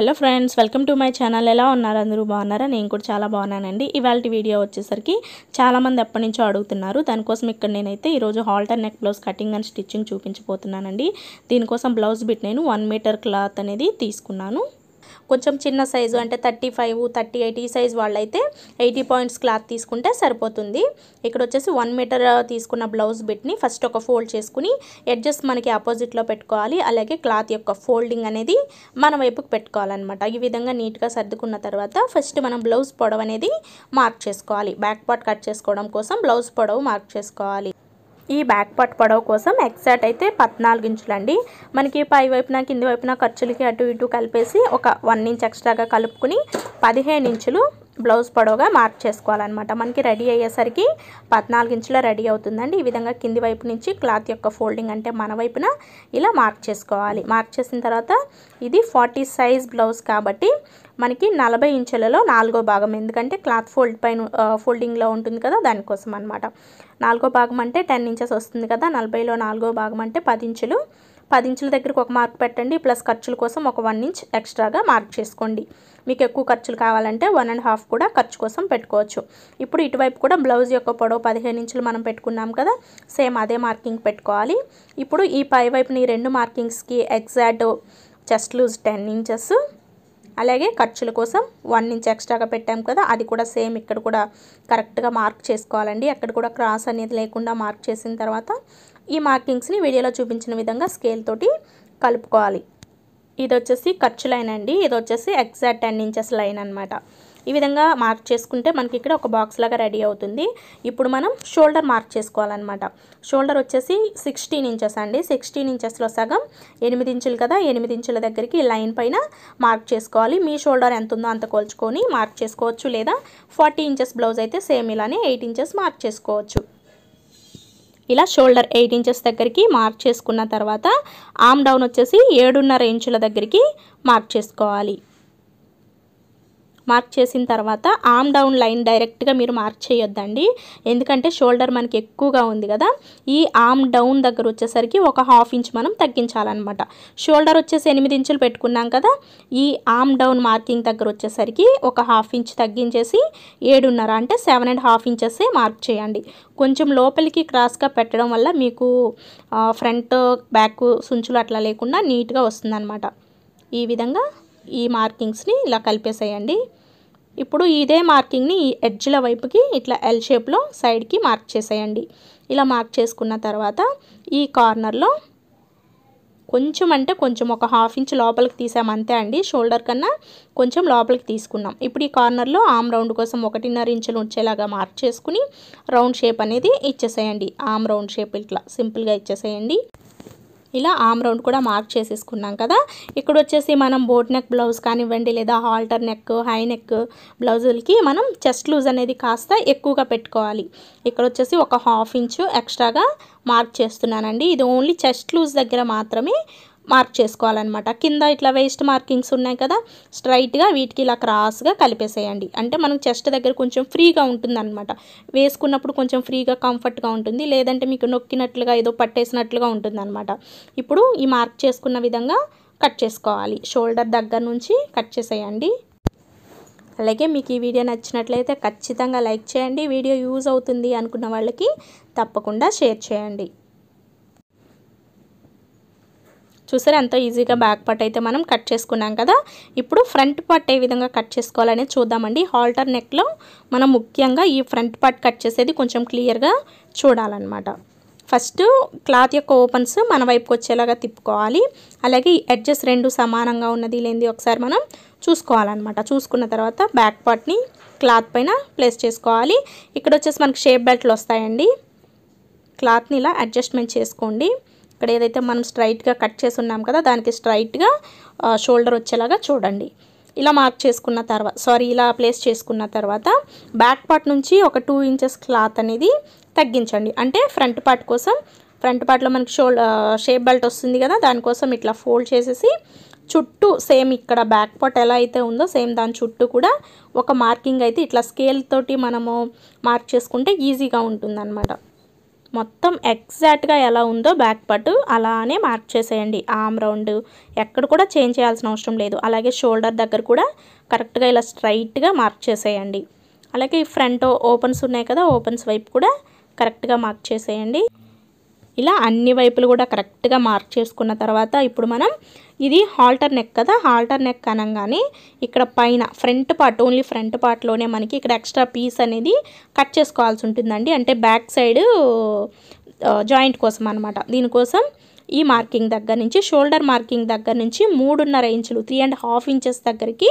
hello friends welcome to my channel ఎలా ఉన్నారు అందరూ బాగున్నారా నేను కూడా చాలా బాగున్నానండి ఇవాళ వీడియో వచ్చేసరికి చాలామంది ఎప్పటి నుంచో అడుగుతున్నారు దానికోసం ఇక్కడ నేనైతే ఈరోజు halter neck blouse cutting and stitching చూపించబోతున్నానండి దీనికోసం బ్లౌజ్ బిట్ నేను వన్ మీటర్ క్లాత్ అనేది తీసుకున్నాను కొంచెం చిన్న సైజు అంటే థర్టీ ఫైవ్ థర్టీ ఎయిట్ ఈ సైజ్ వాళ్ళైతే ఎయిటీ పాయింట్స్ క్లాత్ తీసుకుంటే సరిపోతుంది ఇక్కడ వచ్చేసి వన్ మీటర్ తీసుకున్న బ్లౌజ్ బిట్ని ఫస్ట్ ఒక ఫోల్డ్ చేసుకుని ఎడ్జస్ట్ మనకి ఆపోజిట్లో పెట్టుకోవాలి అలాగే క్లాత్ యొక్క ఫోల్డింగ్ అనేది మన వైపుకి పెట్టుకోవాలన్నమాట ఈ విధంగా నీట్గా సర్దుకున్న తర్వాత ఫస్ట్ మనం బ్లౌజ్ పొడవు అనేది మార్క్ చేసుకోవాలి బ్యాక్ పార్ట్ కట్ చేసుకోవడం కోసం బ్లౌజ్ పొడవు మార్క్ చేసుకోవాలి ఈ బ్యాక్ పార్ట్ పొడవు కోసం ఎగ్జాక్ట్ అయితే పద్నాలుగు ఇంచులండి మనకి పై వైపున కింది వైపున ఖర్చులకి అటు ఇటు కలిపేసి ఒక వన్ ఇంచ్ ఎక్స్ట్రాగా కలుపుకుని పదిహేను ఇంచులు బ్లౌజ్ పొడవుగా మార్క్ చేసుకోవాలన్నమాట మనకి రెడీ అయ్యేసరికి పద్నాలుగు ఇంచుల రెడీ అవుతుందండి ఈ విధంగా కింది వైపు నుంచి క్లాత్ యొక్క ఫోల్డింగ్ అంటే మన వైపున ఇలా మార్క్ చేసుకోవాలి మార్క్ చేసిన తర్వాత ఇది ఫార్టీ సైజ్ బ్లౌజ్ కాబట్టి మనకి నలభై ఇంచులలో నాలుగో భాగం ఎందుకంటే క్లాత్ ఫోల్డ్ పైన ఫోల్డింగ్లో ఉంటుంది కదా దానికోసం అనమాట నాలుగో భాగం అంటే టెన్ ఇంచెస్ వస్తుంది కదా నలభైలో నాలుగో భాగం అంటే పది ఇంచులు పది ఇంచుల దగ్గరకు ఒక మార్క్ పెట్టండి ప్లస్ ఖర్చుల కోసం ఒక వన్ ఇంచ్ ఎక్స్ట్రాగా మార్క్ చేసుకోండి మీకు ఎక్కువ ఖర్చులు కావాలంటే వన్ అండ్ హాఫ్ కూడా ఖర్చు కోసం పెట్టుకోవచ్చు ఇప్పుడు ఇటువైపు కూడా బ్లౌజ్ యొక్క పొడవు పదిహేను ఇంచులు మనం పెట్టుకున్నాం కదా సేమ్ అదే మార్కింగ్ పెట్టుకోవాలి ఇప్పుడు ఈ పై వైపుని రెండు మార్కింగ్స్కి exact chest loose ten inches అలాగే ఖర్చుల కోసం వన్ ఇంచ్ ఎక్స్ట్రాగా పెట్టాము కదా అది కూడా సేమ్ ఇక్కడ కూడా కరెక్ట్గా మార్క్ చేసుకోవాలండి అక్కడ కూడా క్రాస్ అనేది లేకుండా మార్క్ చేసిన తర్వాత ఈ మార్కింగ్స్ని వీడియోలో చూపించిన విధంగా స్కేల్ తోటి కలుపుకోవాలి ఇది వచ్చేసి ఖర్చు లైన్ అండి ఇది వచ్చేసి ఎగ్జాక్ట్ టెన్ ఇంచెస్ లైన్ అనమాట ఈ విధంగా మార్క్ చేసుకుంటే మనకి ఇక్కడ ఒక బాక్స్ లాగా రెడీ అవుతుంది ఇప్పుడు మనం షోల్డర్ మార్క్ చేసుకోవాలన్నమాట షోల్డర్ వచ్చేసి సిక్స్టీన్ ఇంచెస్ అండి సిక్స్టీన్ ఇంచెస్లో సగం ఎనిమిది ఇంచులు కదా ఎనిమిది ఇంచుల దగ్గరికి లైన్ పైన మార్క్ చేసుకోవాలి మీ షోల్డర్ ఎంత ఉందో అంత కొలుచుకొని మార్క్ చేసుకోవచ్చు లేదా ఫార్టీ ఇంచెస్ బ్లౌజ్ అయితే సేమ్ ఇలానే ఎయిట్ ఇంచెస్ మార్క్ చేసుకోవచ్చు ఇలా షోల్డర్ ఎయిట్ ఇంచెస్ దగ్గరికి మార్క్ చేసుకున్న తర్వాత ఆమ్ డౌన్ వచ్చేసి ఏడున్నర ఇంచుల దగ్గరికి మార్క్ చేసుకోవాలి మార్క్ చేసిన తర్వాత ఆమ్ డౌన్ లైన్ డైరెక్ట్గా మీరు మార్క్ చేయొద్దండి ఎందుకంటే షోల్డర్ మనకి ఎక్కువగా ఉంది కదా ఈ ఆమ్ డౌన్ దగ్గర వచ్చేసరికి ఒక హాఫ్ ఇంచ్ మనం తగ్గించాలన్నమాట షోల్డర్ వచ్చేసి ఎనిమిది ఇంచులు పెట్టుకున్నాం కదా ఈ ఆమ్ డౌన్ మార్కింగ్ దగ్గర వచ్చేసరికి ఒక హాఫ్ ఇంచ్ తగ్గించేసి ఏడున్నర అంటే seven and half inches mark చేయండి కొంచెం లోపలికి క్రాస్గా పెట్టడం వల్ల మీకు ఫ్రంట్ బ్యాక్ సుంచులు అట్లా లేకుండా నీట్గా వస్తుందన్నమాట ఈ విధంగా ఈ మార్కింగ్స్ని ఇలా కలిపేసేయండి ఇప్పుడు ఇదే మార్కింగ్ని ఈ ఎడ్జ్ల వైపుకి ఇట్లా ఎల్ షేప్లో సైడ్కి మార్క్ చేసేయండి ఇలా మార్క్ చేసుకున్న తర్వాత ఈ కార్నర్లో కొంచెం అంటే కొంచెం ఒక హాఫ్ ఇంచ్ లోపలికి తీసాం అంతే అండి షోల్డర్ కన్నా కొంచెం లోపలికి తీసుకున్నాం ఇప్పుడు ఈ కార్నర్లో ఆమ్ రౌండ్ కోసం ఒకటిన్నర ఇంచులు ఉంచేలాగా మార్క్ చేసుకుని రౌండ్ షేప్ అనేది ఇచ్చేసేయండి ఆమ్ రౌండ్ షేప్ ఇట్లా సింపుల్గా ఇచ్చేసేయండి ఇలా ఆమ్ రౌండ్ కూడా మార్క్ చేసేసుకున్నాం కదా ఇక్కడ వచ్చేసి మనం బోట్ నెక్ బ్లౌజ్ కానివ్వండి లేదా హాల్టర్ నెక్ హై నెక్ బ్లౌజులకి మనం చెస్ట్ లూజ్ అనేది కాస్త ఎక్కువగా పెట్టుకోవాలి ఇక్కడ వచ్చేసి ఒక హాఫ్ ఇంచు ఎక్స్ట్రాగా మార్క్ చేస్తున్నానండి ఇది ఓన్లీ చెస్ట్ లూజ్ దగ్గర మాత్రమే మార్క్ చేసుకోవాలన్నమాట కింద ఇట్లా వేస్ట్ మార్కింగ్స్ ఉన్నాయి కదా స్ట్రైట్గా వీటికి ఇలా క్రాస్గా కలిపేసేయండి అంటే మనకు చెస్ట్ దగ్గర కొంచెం ఫ్రీగా ఉంటుంది అనమాట వేసుకున్నప్పుడు కొంచెం ఫ్రీగా కంఫర్ట్గా ఉంటుంది లేదంటే మీకు నొక్కినట్లుగా ఏదో పట్టేసినట్లుగా ఉంటుంది అనమాట ఇప్పుడు ఈ మార్క్ చేసుకున్న విధంగా కట్ చేసుకోవాలి షోల్డర్ దగ్గర నుంచి కట్ చేసేయండి అలాగే మీకు ఈ వీడియో నచ్చినట్లయితే ఖచ్చితంగా లైక్ చేయండి వీడియో యూజ్ అవుతుంది అనుకున్న వాళ్ళకి తప్పకుండా షేర్ చేయండి చూసారు ఎంత ఈజీగా బ్యాక్ పార్ట్ అయితే మనం కట్ చేసుకున్నాం కదా ఇప్పుడు ఫ్రంట్ పార్ట్ ఏ విధంగా కట్ చేసుకోవాలనేది చూద్దామండి హాల్టర్ నెక్లో మనం ముఖ్యంగా ఈ ఫ్రంట్ పార్ట్ కట్ చేసేది కొంచెం క్లియర్గా చూడాలన్నమాట ఫస్ట్ క్లాత్ యొక్క ఓపెన్స్ మన వైపుకి వచ్చేలాగా తిప్పుకోవాలి అలాగే ఎడ్జెస్ రెండు సమానంగా ఉన్నది లేనిది ఒకసారి మనం చూసుకోవాలన్నమాట చూసుకున్న తర్వాత బ్యాక్ పార్ట్ని క్లాత్ పైన ప్లేస్ చేసుకోవాలి ఇక్కడ వచ్చేసి మనకు షేప్ బెల్ట్లు వస్తాయండి క్లాత్ని ఇలా అడ్జస్ట్మెంట్ చేసుకోండి ఇక్కడ ఏదైతే మనం స్ట్రైట్గా కట్ చేసి ఉన్నాం కదా దానికి స్ట్రైట్గా షోల్డర్ వచ్చేలాగా చూడండి ఇలా మార్క్ చేసుకున్న తర్వాత సారీ ఇలా ప్లేస్ చేసుకున్న తర్వాత బ్యాక్ పార్ట్ నుంచి ఒక టూ ఇంచెస్ క్లాత్ అనేది తగ్గించండి అంటే ఫ్రంట్ పార్ట్ కోసం ఫ్రంట్ పార్ట్లో మనకి షోల్ షేప్ బెల్ట్ వస్తుంది కదా దానికోసం ఇట్లా ఫోల్డ్ చేసేసి చుట్టూ సేమ్ ఇక్కడ బ్యాక్ పార్ట్ ఎలా అయితే ఉందో సేమ్ దాని చుట్టూ కూడా ఒక మార్కింగ్ అయితే ఇట్లా స్కేల్ తోటి మనము మార్క్ చేసుకుంటే ఈజీగా ఉంటుందన్నమాట మొత్తం ఎగ్జాక్ట్గా ఎలా ఉందో బ్యాక్ పట్టు అలానే మార్క్ చేసేయండి ఆమ్ రౌండ్ ఎక్కడ కూడా చేంజ్ చేయాల్సిన అవసరం లేదు అలాగే షోల్డర్ దగ్గర కూడా కరెక్ట్గా ఇలా స్ట్రైట్గా మార్క్ చేసేయండి అలాగే ఈ ఫ్రంట్ ఓపెన్స్ ఉన్నాయి కదా ఓపెన్స్ వైపు కూడా కరెక్ట్గా మార్క్ చేసేయండి ఇలా అన్ని వైపులు కూడా కరెక్ట్గా మార్క్ చేసుకున్న తర్వాత ఇప్పుడు మనం ఇది హాల్టర్ నెక్ కదా హాల్టర్ నెక్ అనగానే ఇక్కడ పైన ఫ్రంట్ పార్ట్ ఓన్లీ ఫ్రంట్ పార్ట్లోనే మనకి ఇక్కడ ఎక్స్ట్రా పీస్ అనేది కట్ చేసుకోవాల్సి ఉంటుందండి అంటే బ్యాక్ సైడ్ జాయింట్ కోసం అనమాట దీనికోసం ఈ మార్కింగ్ దగ్గర నుంచి షోల్డర్ మార్కింగ్ దగ్గర నుంచి మూడున్నర ఇంచులు త్రీ అండ్ హాఫ్ ఇంచెస్ దగ్గరికి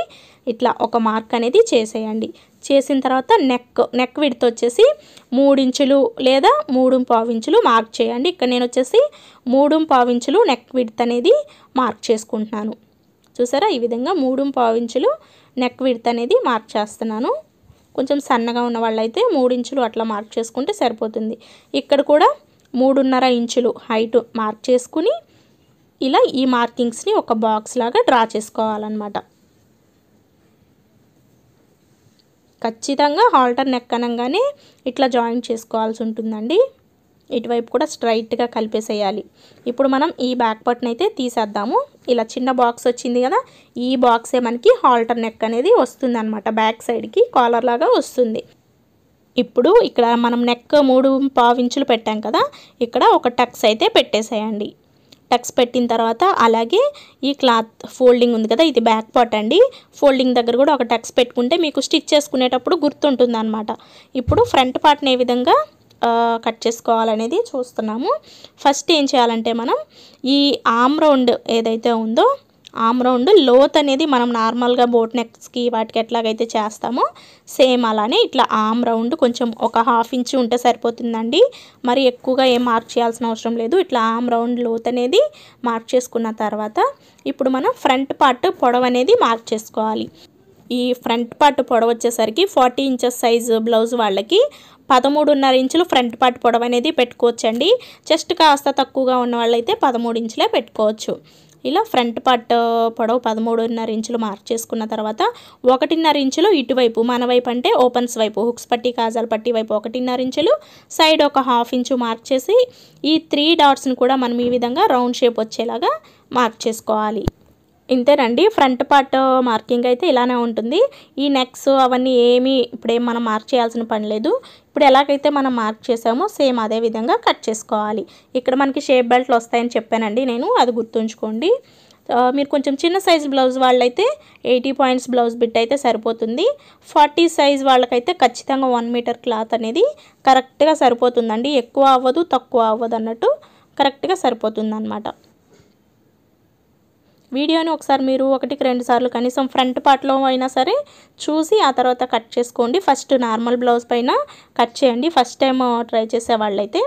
ఇట్లా ఒక మార్క్ అనేది చేసేయండి చేసిన తర్వాత నెక్ నెక్ విడ్త్ వచ్చేసి ఇంచులు లేదా మూడు ఇంచులు మార్క్ చేయండి ఇక్కడ నేను వచ్చేసి మూడు ఇంచులు నెక్ విడ్త్ అనేది మార్క్ చేసుకుంటున్నాను చూసారా ఈ విధంగా మూడు ఇంచులు నెక్ విడ్త్ అనేది మార్క్ చేస్తున్నాను కొంచెం సన్నగా ఉన్న వాళ్ళైతే మూడించులు అట్లా మార్క్ చేసుకుంటే సరిపోతుంది ఇక్కడ కూడా మూడున్నర ఇంచులు హైట్ మార్క్ చేసుకుని ఇలా ఈ మార్కింగ్స్ని ఒక బాక్స్ లాగా డ్రా చేసుకోవాలన్నమాట ఖచ్చితంగా హాల్టర్ నెక్ అనగానే ఇట్లా జాయిన్ చేసుకోవాల్సి ఉంటుందండి ఇటువైపు కూడా స్ట్రైట్గా కలిపేసేయాలి ఇప్పుడు మనం ఈ బ్యాక్ పట్ని అయితే తీసేద్దాము ఇలా చిన్న బాక్స్ వచ్చింది కదా ఈ బాక్సే మనకి హాల్టర్ నెక్ అనేది వస్తుంది అనమాట బ్యాక్ సైడ్కి కాలర్ లాగా వస్తుంది ఇప్పుడు ఇక్కడ మనం నెక్ మూడు పావించులు పెట్టాం కదా ఇక్కడ ఒక టక్స్ అయితే పెట్టేసేయండి టక్స్ పెట్టిన తర్వాత అలాగే ఈ క్లాత్ ఫోల్డింగ్ ఉంది కదా ఇది బ్యాక్ పార్ట్ అండి ఫోల్డింగ్ దగ్గర కూడా ఒక టక్స్ పెట్టుకుంటే మీకు స్టిచ్ చేసుకునేటప్పుడు గుర్తుంటుంది అనమాట ఇప్పుడు ఫ్రంట్ పార్ట్ని ఏ విధంగా కట్ చేసుకోవాలనేది చూస్తున్నాము ఫస్ట్ ఏం చేయాలంటే మనం ఈ ఆమ్ రౌండ్ ఏదైతే ఉందో ఆమ్ రౌండ్ లోత్ అనేది మనం నార్మల్గా బోట్ నెక్స్కి వాటికి ఎట్లాగైతే చేస్తామో సేమ్ అలానే ఇట్లా ఆమ్ రౌండ్ కొంచెం ఒక హాఫ్ ఇంచ్ ఉంటే సరిపోతుందండి మరి ఎక్కువగా ఏం మార్క్ చేయాల్సిన అవసరం లేదు ఇట్లా ఆమ్ రౌండ్ లోత్ అనేది మార్క్ చేసుకున్న తర్వాత ఇప్పుడు మనం ఫ్రంట్ పార్ట్ పొడవు అనేది మార్క్ చేసుకోవాలి ఈ ఫ్రంట్ పార్ట్ పొడవు వచ్చేసరికి ఫార్టీ ఇంచెస్ సైజు బ్లౌజ్ వాళ్ళకి పదమూడున్నర ఇంచులు ఫ్రంట్ పార్ట్ పొడవు అనేది పెట్టుకోవచ్చండి చెస్ట్ కాస్త తక్కువగా ఉన్న వాళ్ళైతే పదమూడు ఇంచులే పెట్టుకోవచ్చు ఇలా ఫ్రంట్ పార్ట్ పొడవు పదమూడున్నర ఇంచులు మార్క్ చేసుకున్న తర్వాత ఒకటిన్నర ఇంచులు ఇటువైపు మన వైపు అంటే ఓపెన్స్ వైపు హుక్స్ పట్టి కాజాల పట్టి వైపు ఒకటిన్నర ఇంచులు సైడ్ ఒక హాఫ్ ఇంచు మార్క్ చేసి ఈ త్రీ డాట్స్ని కూడా మనం ఈ విధంగా రౌండ్ షేప్ వచ్చేలాగా మార్క్ చేసుకోవాలి ఇంతేనండి ఫ్రంట్ పార్ట్ మార్కింగ్ అయితే ఇలానే ఉంటుంది ఈ నెక్స్ అవన్నీ ఏమీ ఇప్పుడేం మనం మార్క్ చేయాల్సిన పని లేదు ఇప్పుడు ఎలాగైతే మనం మార్క్ చేసామో సేమ్ అదే విధంగా కట్ చేసుకోవాలి ఇక్కడ మనకి షేప్ బెల్ట్లు వస్తాయని చెప్పానండి నేను అది గుర్తుంచుకోండి మీరు కొంచెం చిన్న సైజ్ బ్లౌజ్ వాళ్ళైతే ఎయిటీ పాయింట్స్ బ్లౌజ్ బిట్ అయితే సరిపోతుంది ఫార్టీ సైజ్ వాళ్ళకైతే ఖచ్చితంగా వన్ మీటర్ క్లాత్ అనేది కరెక్ట్గా సరిపోతుందండి ఎక్కువ అవ్వదు తక్కువ అవ్వదు అన్నట్టు కరెక్ట్గా సరిపోతుంది అనమాట వీడియోని ఒకసారి మీరు ఒకటికి రెండు సార్లు కనీసం ఫ్రంట్ పార్ట్లో అయినా సరే చూసి ఆ తర్వాత కట్ చేసుకోండి ఫస్ట్ నార్మల్ బ్లౌజ్ పైన కట్ చేయండి ఫస్ట్ టైం ట్రై చేసే వాళ్ళైతే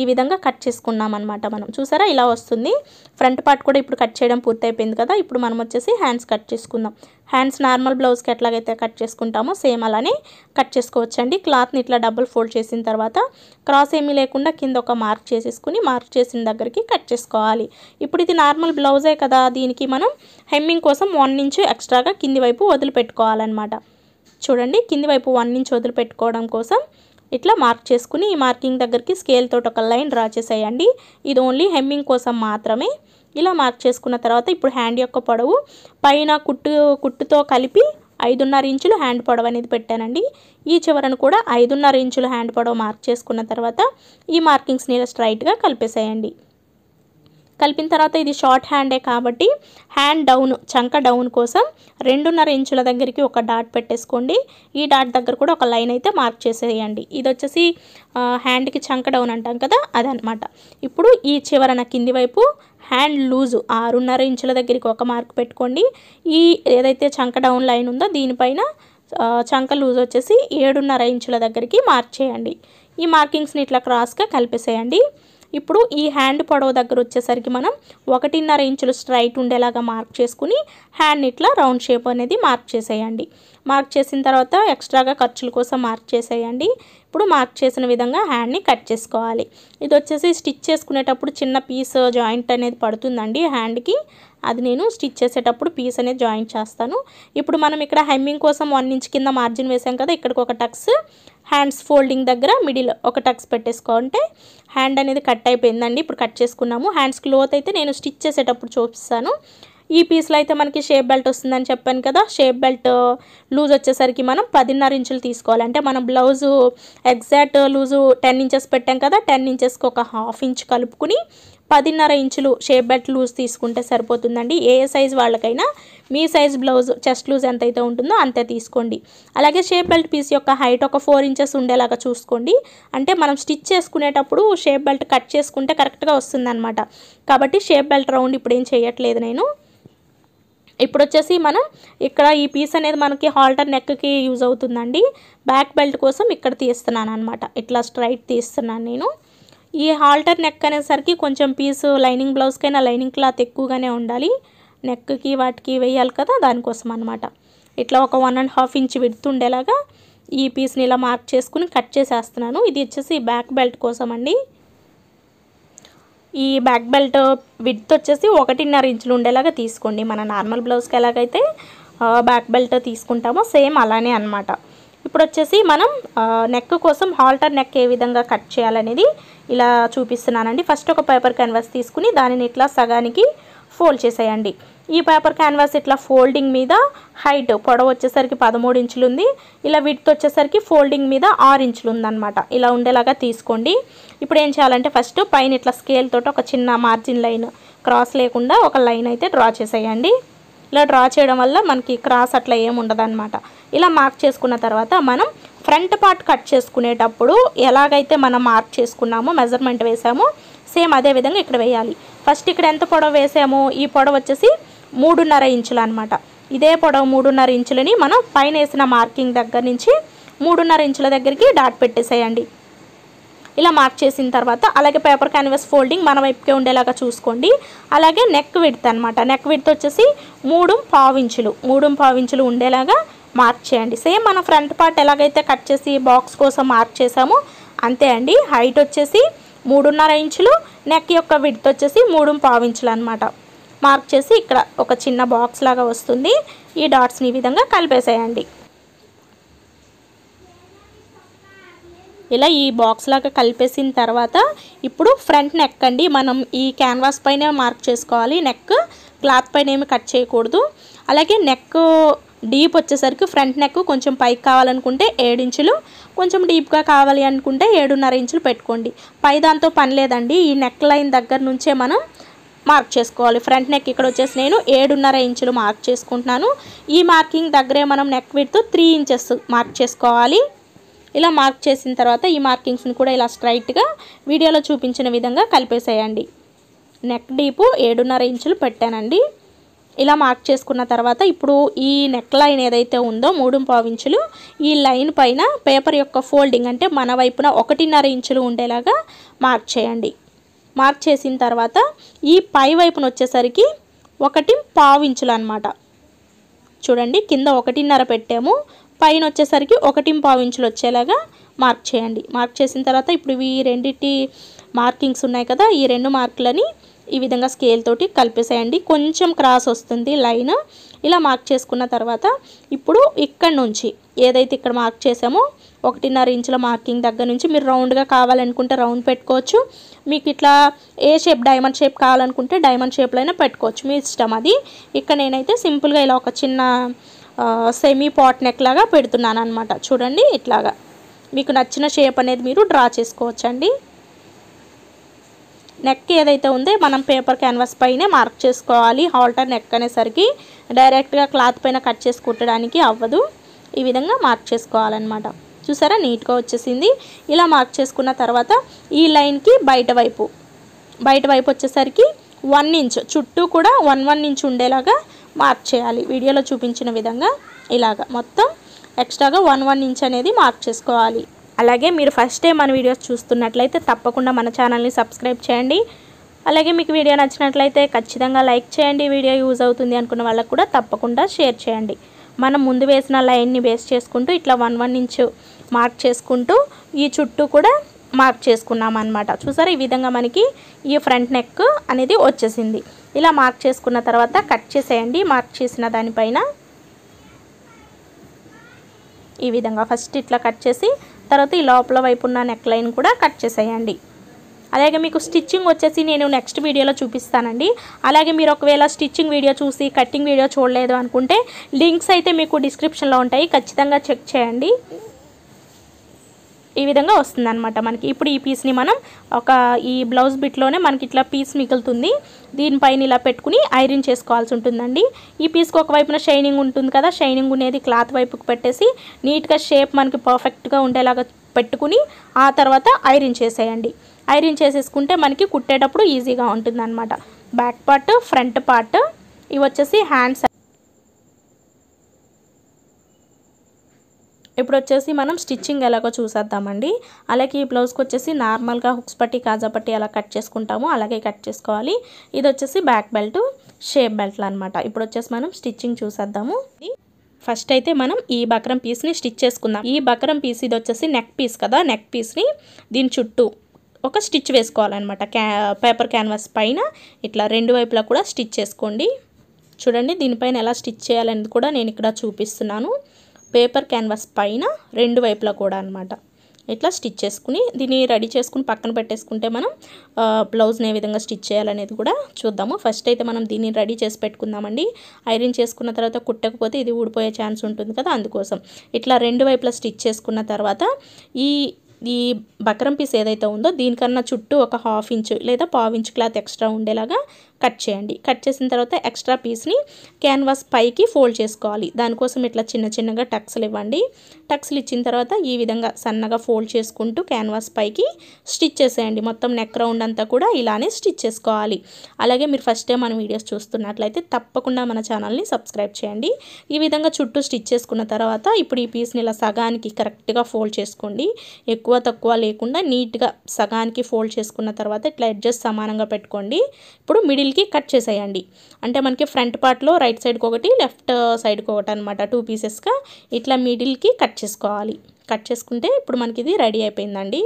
ఈ విధంగా కట్ చేసుకున్నాం అనమాట మనం చూసారా ఇలా వస్తుంది ఫ్రంట్ పార్ట్ కూడా ఇప్పుడు కట్ చేయడం పూర్తయిపోయింది కదా ఇప్పుడు మనం వచ్చేసి హ్యాండ్స్ కట్ చేసుకుందాం హ్యాండ్స్ నార్మల్ బ్లౌజ్కి ఎట్లాగైతే కట్ చేసుకుంటామో సేమ్ అలానే కట్ చేసుకోవచ్చండి క్లాత్ని ఇట్లా డబుల్ ఫోల్డ్ చేసిన తర్వాత క్రాస్ ఏమీ లేకుండా కింద ఒక మార్క్ చేసేసుకుని మార్క్ చేసిన దగ్గరికి కట్ చేసుకోవాలి ఇప్పుడు ఇది నార్మల్ బ్లౌజే కదా దీనికి మనం హెమ్మింగ్ కోసం వన్ నుంచి ఎక్స్ట్రాగా కింది వైపు వదిలిపెట్టుకోవాలన్నమాట చూడండి కింది వైపు వన్ నుంచి వదిలిపెట్టుకోవడం కోసం ఇట్లా మార్క్ చేసుకుని ఈ మార్కింగ్ దగ్గరికి స్కేల్ తోటి ఒక లైన్ డ్రా చేసేయండి ఇది ఓన్లీ హెమ్మింగ్ కోసం మాత్రమే ఇలా మార్క్ చేసుకున్న తర్వాత ఇప్పుడు హ్యాండ్ యొక్క పొడవు పైన కుట్టు కుట్టుతో కలిపి ఐదున్నర ఇంచులు హ్యాండ్ పొడవు అనేది పెట్టానండి ఈ చివరను కూడా ఐదున్నర ఇంచులు హ్యాండ్ పొడవు మార్క్ చేసుకున్న తర్వాత ఈ మార్కింగ్స్ని ఇలా స్ట్రైట్గా కలిపేసేయండి కలిపిన తర్వాత ఇది షార్ట్ హ్యాండే కాబట్టి హ్యాండ్ డౌన్ చంక డౌన్ కోసం రెండున్నర ఇంచుల దగ్గరికి ఒక డాట్ పెట్టేసుకోండి ఈ డాట్ దగ్గర కూడా ఒక లైన్ అయితే మార్క్ చేసేయండి ఇది వచ్చేసి హ్యాండ్కి చంక డౌన్ అంటాం కదా అదనమాట ఇప్పుడు ఈ చివరన కింది వైపు హ్యాండ్ లూజు ఆరున్నర ఇంచుల దగ్గరికి ఒక మార్క్ పెట్టుకోండి ఈ ఏదైతే చంక డౌన్ లైన్ ఉందో దీనిపైన చంక లూజ్ వచ్చేసి ఏడున్నర ఇంచుల దగ్గరికి మార్క్ చేయండి ఈ మార్కింగ్స్ని ఇట్లా క్రాస్గా కలిపేసేయండి ఇప్పుడు ఈ హ్యాండ్ పొడవు దగ్గర వచ్చేసరికి మనం ఒకటిన్నర ఇంచులు స్ట్రైట్ ఉండేలాగా మార్క్ చేసుకుని హ్యాండ్ ఇట్లా రౌండ్ షేప్ అనేది మార్క్ చేసేయండి మార్క్ చేసిన తర్వాత ఎక్స్ట్రాగా ఖర్చుల కోసం మార్క్ చేసేయండి ఇప్పుడు మార్క్ చేసిన విధంగా హ్యాండ్ని కట్ చేసుకోవాలి ఇది వచ్చేసి స్టిచ్ చేసుకునేటప్పుడు చిన్న పీస్ జాయింట్ అనేది పడుతుందండి హ్యాండ్కి అది నేను స్టిచ్ చేసేటప్పుడు పీస్ అనేది జాయింట్ చేస్తాను ఇప్పుడు మనం ఇక్కడ హెమ్మింగ్ కోసం వన్ ఇంచ్ కింద మార్జిన్ వేసాం కదా ఇక్కడికి ఒక టక్స్ హ్యాండ్స్ ఫోల్డింగ్ దగ్గర మిడిల్ ఒక టక్స్ పెట్టేసుకుంటే హ్యాండ్ అనేది కట్ అయిపోయిందండి ఇప్పుడు కట్ చేసుకున్నాము హ్యాండ్స్ క్లోత్ అయితే నేను స్టిచ్ చేసేటప్పుడు చూపిస్తాను ఈ పీస్లో అయితే మనకి షేప్ బెల్ట్ వస్తుందని చెప్పాను కదా షేప్ బెల్ట్ లూజ్ వచ్చేసరికి మనం పదిన్నర ఇంచులు తీసుకోవాలి అంటే మనం blouse exact loose ten inches పెట్టాం కదా టెన్ ఇంచెస్కి ఒక హాఫ్ ఇంచ్ కలుపుకుని పదిన్నర ఇంచులు షేప్ బెల్ట్ లూజ్ తీసుకుంటే సరిపోతుందండి ఏ సైజ్ వాళ్ళకైనా మీ సైజ్ బ్లౌజ్ చెస్ట్ లూజ్ ఎంతైతే ఉంటుందో అంతే తీసుకోండి అలాగే షేప్ బెల్ట్ పీస్ యొక్క హైట్ ఒక ఫోర్ ఇంచెస్ ఉండేలాగా చూసుకోండి అంటే మనం స్టిచ్ చేసుకునేటప్పుడు షేప్ బెల్ట్ కట్ చేసుకుంటే కరెక్ట్గా వస్తుందన్నమాట కాబట్టి షేప్ బెల్ట్ రౌండ్ ఇప్పుడు ఏం చేయట్లేదు నేను ఇప్పుడు వచ్చేసి మనం ఇక్కడ ఈ పీస్ అనేది మనకి హాల్టర్ నెక్కి యూజ్ అవుతుందండి బ్యాక్ బెల్ట్ కోసం ఇక్కడ తీస్తున్నాను అనమాట ఇట్లా స్ట్రైట్ తీస్తున్నాను నేను ఈ హాల్టర్ నెక్ అనేసరికి కొంచెం పీసు లైనింగ్ బ్లౌజ్కైనా లైనింగ్ క్లాత్ ఎక్కువగానే ఉండాలి నెక్కి వాటికి వేయాలి కదా దానికోసం అనమాట ఇట్లా ఒక వన్ అండ్ హాఫ్ ఇంచ్ విడుతుండేలాగా ఈ పీస్ని ఇలా మార్క్ చేసుకుని కట్ చేసేస్తున్నాను ఇది వచ్చేసి బ్యాక్ బెల్ట్ కోసం అండి ఈ బ్యాక్ బెల్ట్ విడ్త్ వచ్చేసి ఒకటిన్నర ఇంచులు ఉండేలాగా తీసుకోండి మన నార్మల్ బ్లౌజ్కి ఎలాగైతే బ్యాక్ బెల్ట్ తీసుకుంటామో సేమ్ అలానే అనమాట ఇప్పుడు వచ్చేసి మనం నెక్ కోసం హాల్టర్ నెక్ ఏ విధంగా కట్ చేయాలనేది ఇలా చూపిస్తున్నానండి ఫస్ట్ ఒక పేపర్ క్యాన్వాస్ తీసుకుని దానిని ఇట్లా సగానికి ఫోల్డ్ చేసేయండి ఈ పేపర్ క్యాన్వాస్ ఇట్లా ఫోల్డింగ్ మీద హైట్ పొడవు వచ్చేసరికి పదమూడు ఇంచులు ఉంది ఇలా విడ్త్ వచ్చేసరికి ఫోల్డింగ్ మీద ఆరు ఇంచులు ఉందన్నమాట ఇలా ఉండేలాగా తీసుకోండి ఇప్పుడు ఏం చేయాలంటే ఫస్ట్ పైన ఇట్లా స్కేల్ తోటి ఒక చిన్న మార్జిన్ లైన్ క్రాస్ లేకుండా ఒక లైన్ అయితే డ్రా చేసేయండి ఇలా డ్రా చేయడం వల్ల మనకి క్రాస్ అట్లా ఏమి ఉండదన్నమాట ఇలా మార్క్ చేసుకున్న తర్వాత మనం ఫ్రంట్ పార్ట్ కట్ చేసుకునేటప్పుడు ఎలాగైతే మనం మార్క్ చేసుకున్నామో మెజర్మెంట్ వేసామో సేమ్ అదే విధంగా ఇక్కడ వేయాలి ఫస్ట్ ఇక్కడ ఎంత పొడవు వేసాము ఈ పొడవు వచ్చేసి మూడున్నర ఇంచులు అనమాట ఇదే పొడవు మూడున్నర ఇంచులని మనం పైన వేసిన మార్కింగ్ దగ్గర నుంచి మూడున్నర ఇంచుల దగ్గరికి డాట్ పెట్టేసేయండి ఇలా మార్క్ చేసిన తర్వాత అలాగే పేపర్ క్యాన్వాస్ ఫోల్డింగ్ మన వైపుకే ఉండేలాగా చూసుకోండి అలాగే నెక్ విడ్త్ అనమాట నెక్ విడ్త్ వచ్చేసి మూడు పావు ఇంచులు మూడు పావు ఇంచులు ఉండేలాగా మార్క్ చేయండి సేమ్ మనం ఫ్రంట్ పార్ట్ ఎలాగైతే కట్ చేసి బాక్స్ కోసం మార్క్ చేసామో అంతే అండి హైట్ వచ్చేసి మూడున్నర ఇంచులు నెక్ యొక్క విడ్త్ వచ్చేసి మూడు పావు ఇంచులు అనమాట మార్క్ చేసి ఇక్కడ ఒక చిన్న బాక్స్ లాగా వస్తుంది ఈ డాట్స్ని ఈ విధంగా కలిపేసేయండి ఇలా ఈ బాక్స్ లాగా కలిపేసిన తర్వాత ఇప్పుడు ఫ్రంట్ నెక్ అండి మనం ఈ క్యాన్వాస్ పైన మార్క్ చేసుకోవాలి నెక్ క్లాత్ పైన ఏమి కట్ చేయకూడదు అలాగే నెక్ డీప్ వచ్చేసరికి ఫ్రంట్ నెక్ కొంచెం పైకి కావాలనుకుంటే ఏడు ఇంచులు కొంచెం డీప్గా కావాలి అనుకుంటే ఏడున్నర ఇంచులు పెట్టుకోండి పై దాంతో పని లేదండి ఈ నెక్ లైన్ దగ్గర నుంచే మనం మార్క్ చేసుకోవాలి ఫ్రంట్ నెక్ ఇక్కడ వచ్చేసి నేను ఏడున్నర ఇంచులు మార్క్ చేసుకుంటున్నాను ఈ మార్కింగ్ దగ్గరే మనం neck width three inches mark చేసుకోవాలి ఇలా మార్క్ చేసిన తర్వాత ఈ మార్కింగ్స్ని కూడా ఇలా స్ట్రైట్గా వీడియోలో చూపించిన విధంగా కలిపేసేయండి నెక్ డీపు ఏడున్నర ఇంచులు పెట్టానండి ఇలా మార్క్ చేసుకున్న తర్వాత ఇప్పుడు ఈ నెక్ లైన్ ఏదైతే ఉందో మూడు పావించులు ఈ లైన్ పైన పేపర్ యొక్క ఫోల్డింగ్ అంటే మన వైపున ఒకటిన్నర ఇంచులు ఉండేలాగా మార్క్ చేయండి మార్క్ చేసిన తర్వాత ఈ పై వైపున వచ్చేసరికి ఒకటి పావించులు అనమాట చూడండి కింద ఒకటిన్నర పెట్టాము పైన వచ్చేసరికి ఒకటి పావించులు వచ్చేలాగా మార్క్ చేయండి మార్క్ చేసిన తర్వాత ఇప్పుడు ఈ రెండింటి మార్కింగ్స్ ఉన్నాయి కదా ఈ రెండు మార్కులని ఈ విధంగా స్కేల్ తోటి కలిపేసేయండి కొంచెం క్రాస్ వస్తుంది లైన్ ఇలా మార్క్ చేసుకున్న తర్వాత ఇప్పుడు ఇక్కడ నుంచి ఏదైతే ఇక్కడ మార్క్ చేసామో ఒకటిన్నర ఇంచుల మార్కింగ్ దగ్గర నుంచి మీరు రౌండ్గా కావాలనుకుంటే రౌండ్ పెట్టుకోవచ్చు మీకు ఇట్లా ఏ షేప్ డైమండ్ షేప్ కావాలనుకుంటే డైమండ్ షేప్లో అయినా పెట్టుకోవచ్చు మీ ఇష్టం అది ఇక్కడ నేనైతే సింపుల్గా ఇలా ఒక చిన్న సెమీ పాట్ నెక్ లాగా పెడుతున్నాను అనమాట చూడండి ఇట్లాగా మీకు నచ్చిన షేప్ అనేది మీరు డ్రా చేసుకోవచ్చండి నెక్ ఏదైతే ఉందో మనం పేపర్ క్యాన్వాస్ పైనే మార్క్ చేసుకోవాలి హాల్టర్ నెక్ అనేసరికి డైరెక్ట్గా క్లాత్ పైన కట్ చేసి కుట్టడానికి అవ్వదు ఈ విధంగా మార్క్ చేసుకోవాలన్నమాట చూసారా నీట్గా వచ్చేసింది ఇలా మార్క్ చేసుకున్న తర్వాత ఈ లైన్కి బయట వైపు బయట వైపు వచ్చేసరికి వన్ ఇంచ్ చుట్టూ కూడా వన్ వన్ ఇంచ్ ఉండేలాగా మార్క్ చేయాలి వీడియోలో చూపించిన విధంగా ఇలాగ మొత్తం ఎక్స్ట్రాగా వన్ వన్ ఇంచ్ అనేది మార్క్ చేసుకోవాలి అలాగే మీరు ఫస్ట్ టైం మన వీడియోస్ చూస్తున్నట్లయితే తప్పకుండా మన ఛానల్ని సబ్స్క్రైబ్ చేయండి అలాగే మీకు వీడియో నచ్చినట్లయితే ఖచ్చితంగా లైక్ చేయండి వీడియో యూజ్ అవుతుంది అనుకున్న వాళ్ళకు కూడా తప్పకుండా షేర్ చేయండి మనం ముందు వేసిన లైన్ని బేస్ చేసుకుంటూ ఇట్లా వన్ వన్ ఇంచ్ మార్క్ చేసుకుంటూ ఈ చుట్టూ కూడా మార్క్ చేసుకున్నాం అనమాట చూసారా ఈ విధంగా మనకి ఈ ఫ్రంట్ నెక్ అనేది వచ్చేసింది ఇలా మార్క్ చేసుకున్న తర్వాత కట్ చేసేయండి మార్క్ చేసిన దానిపైన ఈ విధంగా ఫస్ట్ ఇట్లా కట్ చేసి తర్వాత ఈ లోపల వైపు ఉన్న నెక్ లైన్ కూడా కట్ చేసేయండి అలాగే మీకు స్టిచ్చింగ్ వచ్చేసి నేను నెక్స్ట్ వీడియోలో చూపిస్తానండి అలాగే మీరు ఒకవేళ స్టిచ్చింగ్ వీడియో చూసి కట్టింగ్ వీడియో చూడలేదు అనుకుంటే లింక్స్ అయితే మీకు డిస్క్రిప్షన్లో ఉంటాయి ఖచ్చితంగా చెక్ చేయండి ఈ విధంగా అనమాట మనకి ఇప్పుడు ఈ పీస్ని మనం ఒక ఈ బ్లౌజ్ బిట్లోనే మనకి ఇట్లా పీస్ మిగులుతుంది దీనిపైన ఇలా పెట్టుకుని ఐరన్ చేసుకోవాల్సి ఉంటుందండి ఈ పీస్కి ఒకవైపున షైనింగ్ ఉంటుంది కదా షైనింగ్ అనేది క్లాత్ వైపుకి పెట్టేసి నీట్గా షేప్ మనకి పర్ఫెక్ట్గా ఉండేలాగా పెట్టుకుని ఆ తర్వాత ఐరన్ చేసేయండి ఐరన్ చేసేసుకుంటే మనకి కుట్టేటప్పుడు ఈజీగా ఉంటుందన్నమాట బ్యాక్ పార్ట్ ఫ్రంట్ పార్ట్ ఇవి వచ్చేసి హ్యాండ్స్ ఇప్పుడు వచ్చేసి మనం స్టిచ్చింగ్ ఎలాగో చూసేద్దామండి అలాగే ఈ బ్లౌజ్కి వచ్చేసి నార్మల్గా హుక్స్ పట్టి కాజా పట్టి అలా కట్ చేసుకుంటాము అలాగే కట్ చేసుకోవాలి ఇది వచ్చేసి బ్యాక్ బెల్ట్ షేప్ బెల్ట్లు అనమాట ఇప్పుడు వచ్చేసి మనం స్టిచ్చింగ్ చూసేద్దాము ఫస్ట్ అయితే మనం ఈ బక్రం పీస్ని స్టిచ్ చేసుకుందాం ఈ బక్రం పీస్ ఇది వచ్చేసి నెక్ పీస్ కదా నెక్ పీస్ని దీని చుట్టూ ఒక స్టిచ్ వేసుకోవాలన్నమాట క్యా పేపర్ క్యాన్వాస్ పైన ఇట్లా రెండు వైపులా కూడా స్టిచ్ చేసుకోండి చూడండి దీనిపైన ఎలా స్టిచ్ చేయాలనేది కూడా నేను ఇక్కడ చూపిస్తున్నాను పేపర్ క్యాన్వాస్ పైన రెండు వైపులా కూడా అనమాట ఇట్లా స్టిచ్ చేసుకుని దీన్ని రెడీ చేసుకుని పక్కన పెట్టేసుకుంటే మనం బ్లౌజ్ని ఏ విధంగా స్టిచ్ చేయాలనేది కూడా చూద్దాము ఫస్ట్ అయితే మనం దీన్ని రెడీ చేసి పెట్టుకుందామండి ఐరన్ చేసుకున్న తర్వాత కుట్టకపోతే ఇది ఊడిపోయే ఛాన్స్ ఉంటుంది కదా అందుకోసం ఇట్లా రెండు వైపులా స్టిచ్ చేసుకున్న తర్వాత ఈ ఈ బకరం పీస్ ఏదైతే ఉందో దీనికన్నా చుట్టూ ఒక హాఫ్ ఇంచ్ లేదా పావు ఇంచ్ క్లాత్ ఎక్స్ట్రా ఉండేలాగా కట్ చేయండి కట్ చేసిన తర్వాత ఎక్స్ట్రా పీస్ని క్యాన్వాస్ పైకి ఫోల్డ్ చేసుకోవాలి దానికోసం ఇట్లా చిన్న చిన్నగా టక్స్లు ఇవ్వండి టక్స్లు ఇచ్చిన తర్వాత ఈ విధంగా సన్నగా ఫోల్డ్ చేసుకుంటూ క్యాన్వాస్ పైకి స్టిచ్ చేసేయండి మొత్తం నెక్ రౌండ్ అంతా కూడా ఇలానే స్టిచ్ చేసుకోవాలి అలాగే మీరు ఫస్ట్ టైం మన వీడియోస్ చూస్తున్నట్లయితే తప్పకుండా మన ఛానల్ని సబ్స్క్రైబ్ చేయండి ఈ విధంగా చుట్టూ స్టిచ్ చేసుకున్న తర్వాత ఇప్పుడు ఈ పీస్ని ఇలా సగానికి కరెక్ట్గా ఫోల్డ్ చేసుకోండి ఎక్కువ తక్కువ లేకుండా నీట్గా సగానికి ఫోల్డ్ చేసుకున్న తర్వాత ఇట్లా అడ్జస్ట్ సమానంగా పెట్టుకోండి ఇప్పుడు మిడిల్ మిడిల్కి కట్ చేసేయండి అంటే మనకి ఫ్రంట్ పార్ట్లో రైట్ సైడ్కి ఒకటి లెఫ్ట్ సైడ్కి uh, ఒకటి అనమాట టూ పీసెస్గా ఇట్లా మిడిల్కి కట్ చేసుకోవాలి కట్ చేసుకుంటే ఇప్పుడు మనకి ఇది రెడీ అయిపోయిందండి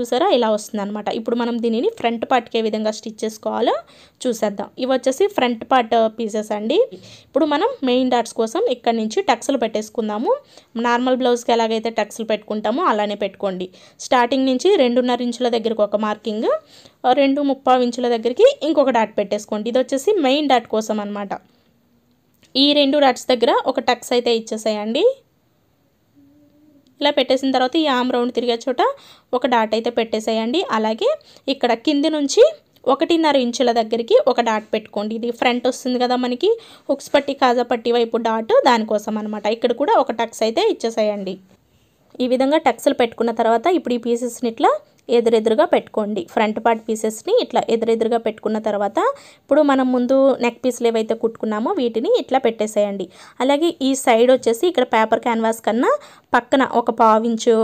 చూసారా ఇలా వస్తుంది అనమాట ఇప్పుడు మనం దీనిని ఫ్రంట్ పార్ట్కి ఏ విధంగా స్టిచ్ చేసుకోవాలో చూసేద్దాం ఇవి వచ్చేసి ఫ్రంట్ పార్ట్ పీసెస్ uh, అండి ఇప్పుడు మనం మెయిన్ డాట్స్ కోసం ఇక్కడ నుంచి టక్స్లు పెట్టేసుకుందాము నార్మల్ బ్లౌజ్కి ఎలాగైతే టక్స్లు పెట్టుకుంటామో అలానే పెట్టుకోండి స్టార్టింగ్ నుంచి రెండున్నర ఇంచుల దగ్గరికి ఒక మార్కింగ్ uh, రెండు ముప్పై ఇంచుల దగ్గరికి ఇంకొక డాట్ పెట్టేసుకోండి ఇది వచ్చేసి మెయిన్ డాట్ కోసం అనమాట ఈ రెండు డాట్స్ దగ్గర ఒక టక్స్ అయితే ఇచ్చేసేయండి ఇలా పెట్టేసిన తర్వాత ఈ ఆమ్ రౌండ్ తిరిగే చోట ఒక డాట్ అయితే పెట్టేసేయండి అలాగే ఇక్కడ కింది నుంచి ఒకటిన్నర ఇంచుల దగ్గరికి ఒక డాట్ పెట్టుకోండి ఇది ఫ్రంట్ వస్తుంది కదా మనకి హుక్స్ పట్టి కాజా పట్టి వైపు డాట్ దానికోసం అనమాట ఇక్కడ కూడా ఒక టక్స్ అయితే ఇచ్చేసేయండి ఈ విధంగా టక్స్లు పెట్టుకున్న తర్వాత ఇప్పుడు ఈ పీసెస్ని ఇట్లా ఎదురెదురుగా పెట్టుకోండి ఫ్రంట్ పార్ట్ పీసెస్ని ఇట్లా ఎదురెదురుగా పెట్టుకున్న తర్వాత ఇప్పుడు మనం ముందు నెక్ పీస్లు ఏవైతే కుట్టుకున్నామో వీటిని ఇట్లా పెట్టేసేయండి అలాగే ఈ సైడ్ వచ్చేసి ఇక్కడ పేపర్ క్యాన్వాస్ కన్నా పక్కన ఒక పావించు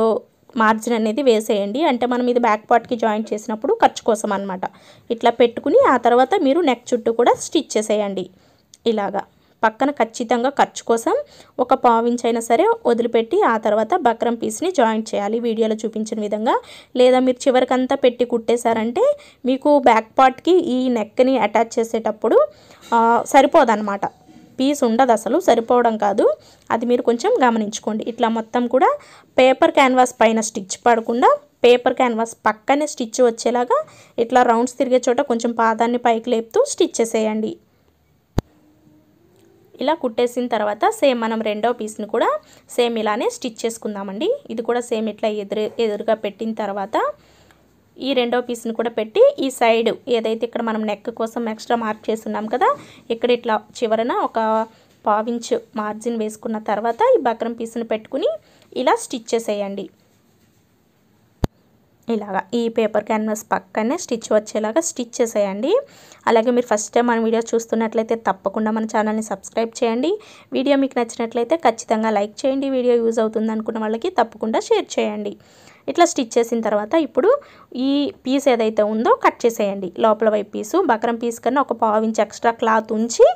మార్జిన్ అనేది వేసేయండి అంటే మనం ఇది బ్యాక్ పార్ట్కి జాయింట్ చేసినప్పుడు ఖర్చు కోసం అనమాట ఇట్లా పెట్టుకుని ఆ తర్వాత మీరు నెక్ చుట్టూ కూడా స్టిచ్ చేసేయండి ఇలాగా పక్కన ఖచ్చితంగా ఖర్చు కోసం ఒక పావించ్ అయినా సరే వదిలిపెట్టి ఆ తర్వాత బక్రం పీస్ని జాయింట్ చేయాలి వీడియోలో చూపించిన విధంగా లేదా మీరు చివరికంతా పెట్టి కుట్టేశారంటే మీకు బ్యాక్ పార్ట్కి ఈ నెక్ని అటాచ్ చేసేటప్పుడు సరిపోదన్నమాట పీస్ ఉండదు అసలు సరిపోవడం కాదు అది మీరు కొంచెం గమనించుకోండి ఇట్లా మొత్తం కూడా పేపర్ క్యాన్వాస్ పైన స్టిచ్ పడకుండా పేపర్ క్యాన్వాస్ పక్కనే స్టిచ్ వచ్చేలాగా ఇట్లా రౌండ్స్ తిరిగే చోట కొంచెం పాదాన్ని పైకి లేపుతూ స్టిచ్ చేసేయండి ఇలా కుట్టేసిన తర్వాత సేమ్ మనం రెండో పీస్ని కూడా సేమ్ ఇలానే స్టిచ్ చేసుకుందామండి ఇది కూడా సేమ్ ఇట్లా ఎదురు ఎదురుగా పెట్టిన తర్వాత ఈ రెండో పీస్ని కూడా పెట్టి ఈ సైడ్ ఏదైతే ఇక్కడ మనం నెక్ కోసం ఎక్స్ట్రా మార్క్ చేస్తున్నాం కదా ఇక్కడ ఇట్లా చివరన ఒక పావించు మార్జిన్ వేసుకున్న తర్వాత ఈ బక్రం పీస్ని పెట్టుకుని ఇలా స్టిచ్ చేసేయండి ఇలాగా ఈ పేపర్ క్యాన్వాస్ పక్కనే స్టిచ్ వచ్చేలాగా స్టిచ్ చేసేయండి అలాగే మీరు ఫస్ట్ టైం మన వీడియో చూస్తున్నట్లయితే తప్పకుండా మన ఛానల్ని సబ్స్క్రైబ్ చేయండి వీడియో మీకు నచ్చినట్లయితే ఖచ్చితంగా లైక్ చేయండి వీడియో యూజ్ అవుతుంది అనుకున్న వాళ్ళకి తప్పకుండా షేర్ చేయండి ఇట్లా స్టిచ్ చేసిన తర్వాత ఇప్పుడు ఈ పీస్ ఏదైతే ఉందో కట్ చేసేయండి లోపల వైపు పీసు బకరం పీస్ కన్నా ఒక పావు ఇంచ్ ఎక్స్ట్రా క్లాత్ ఉంచి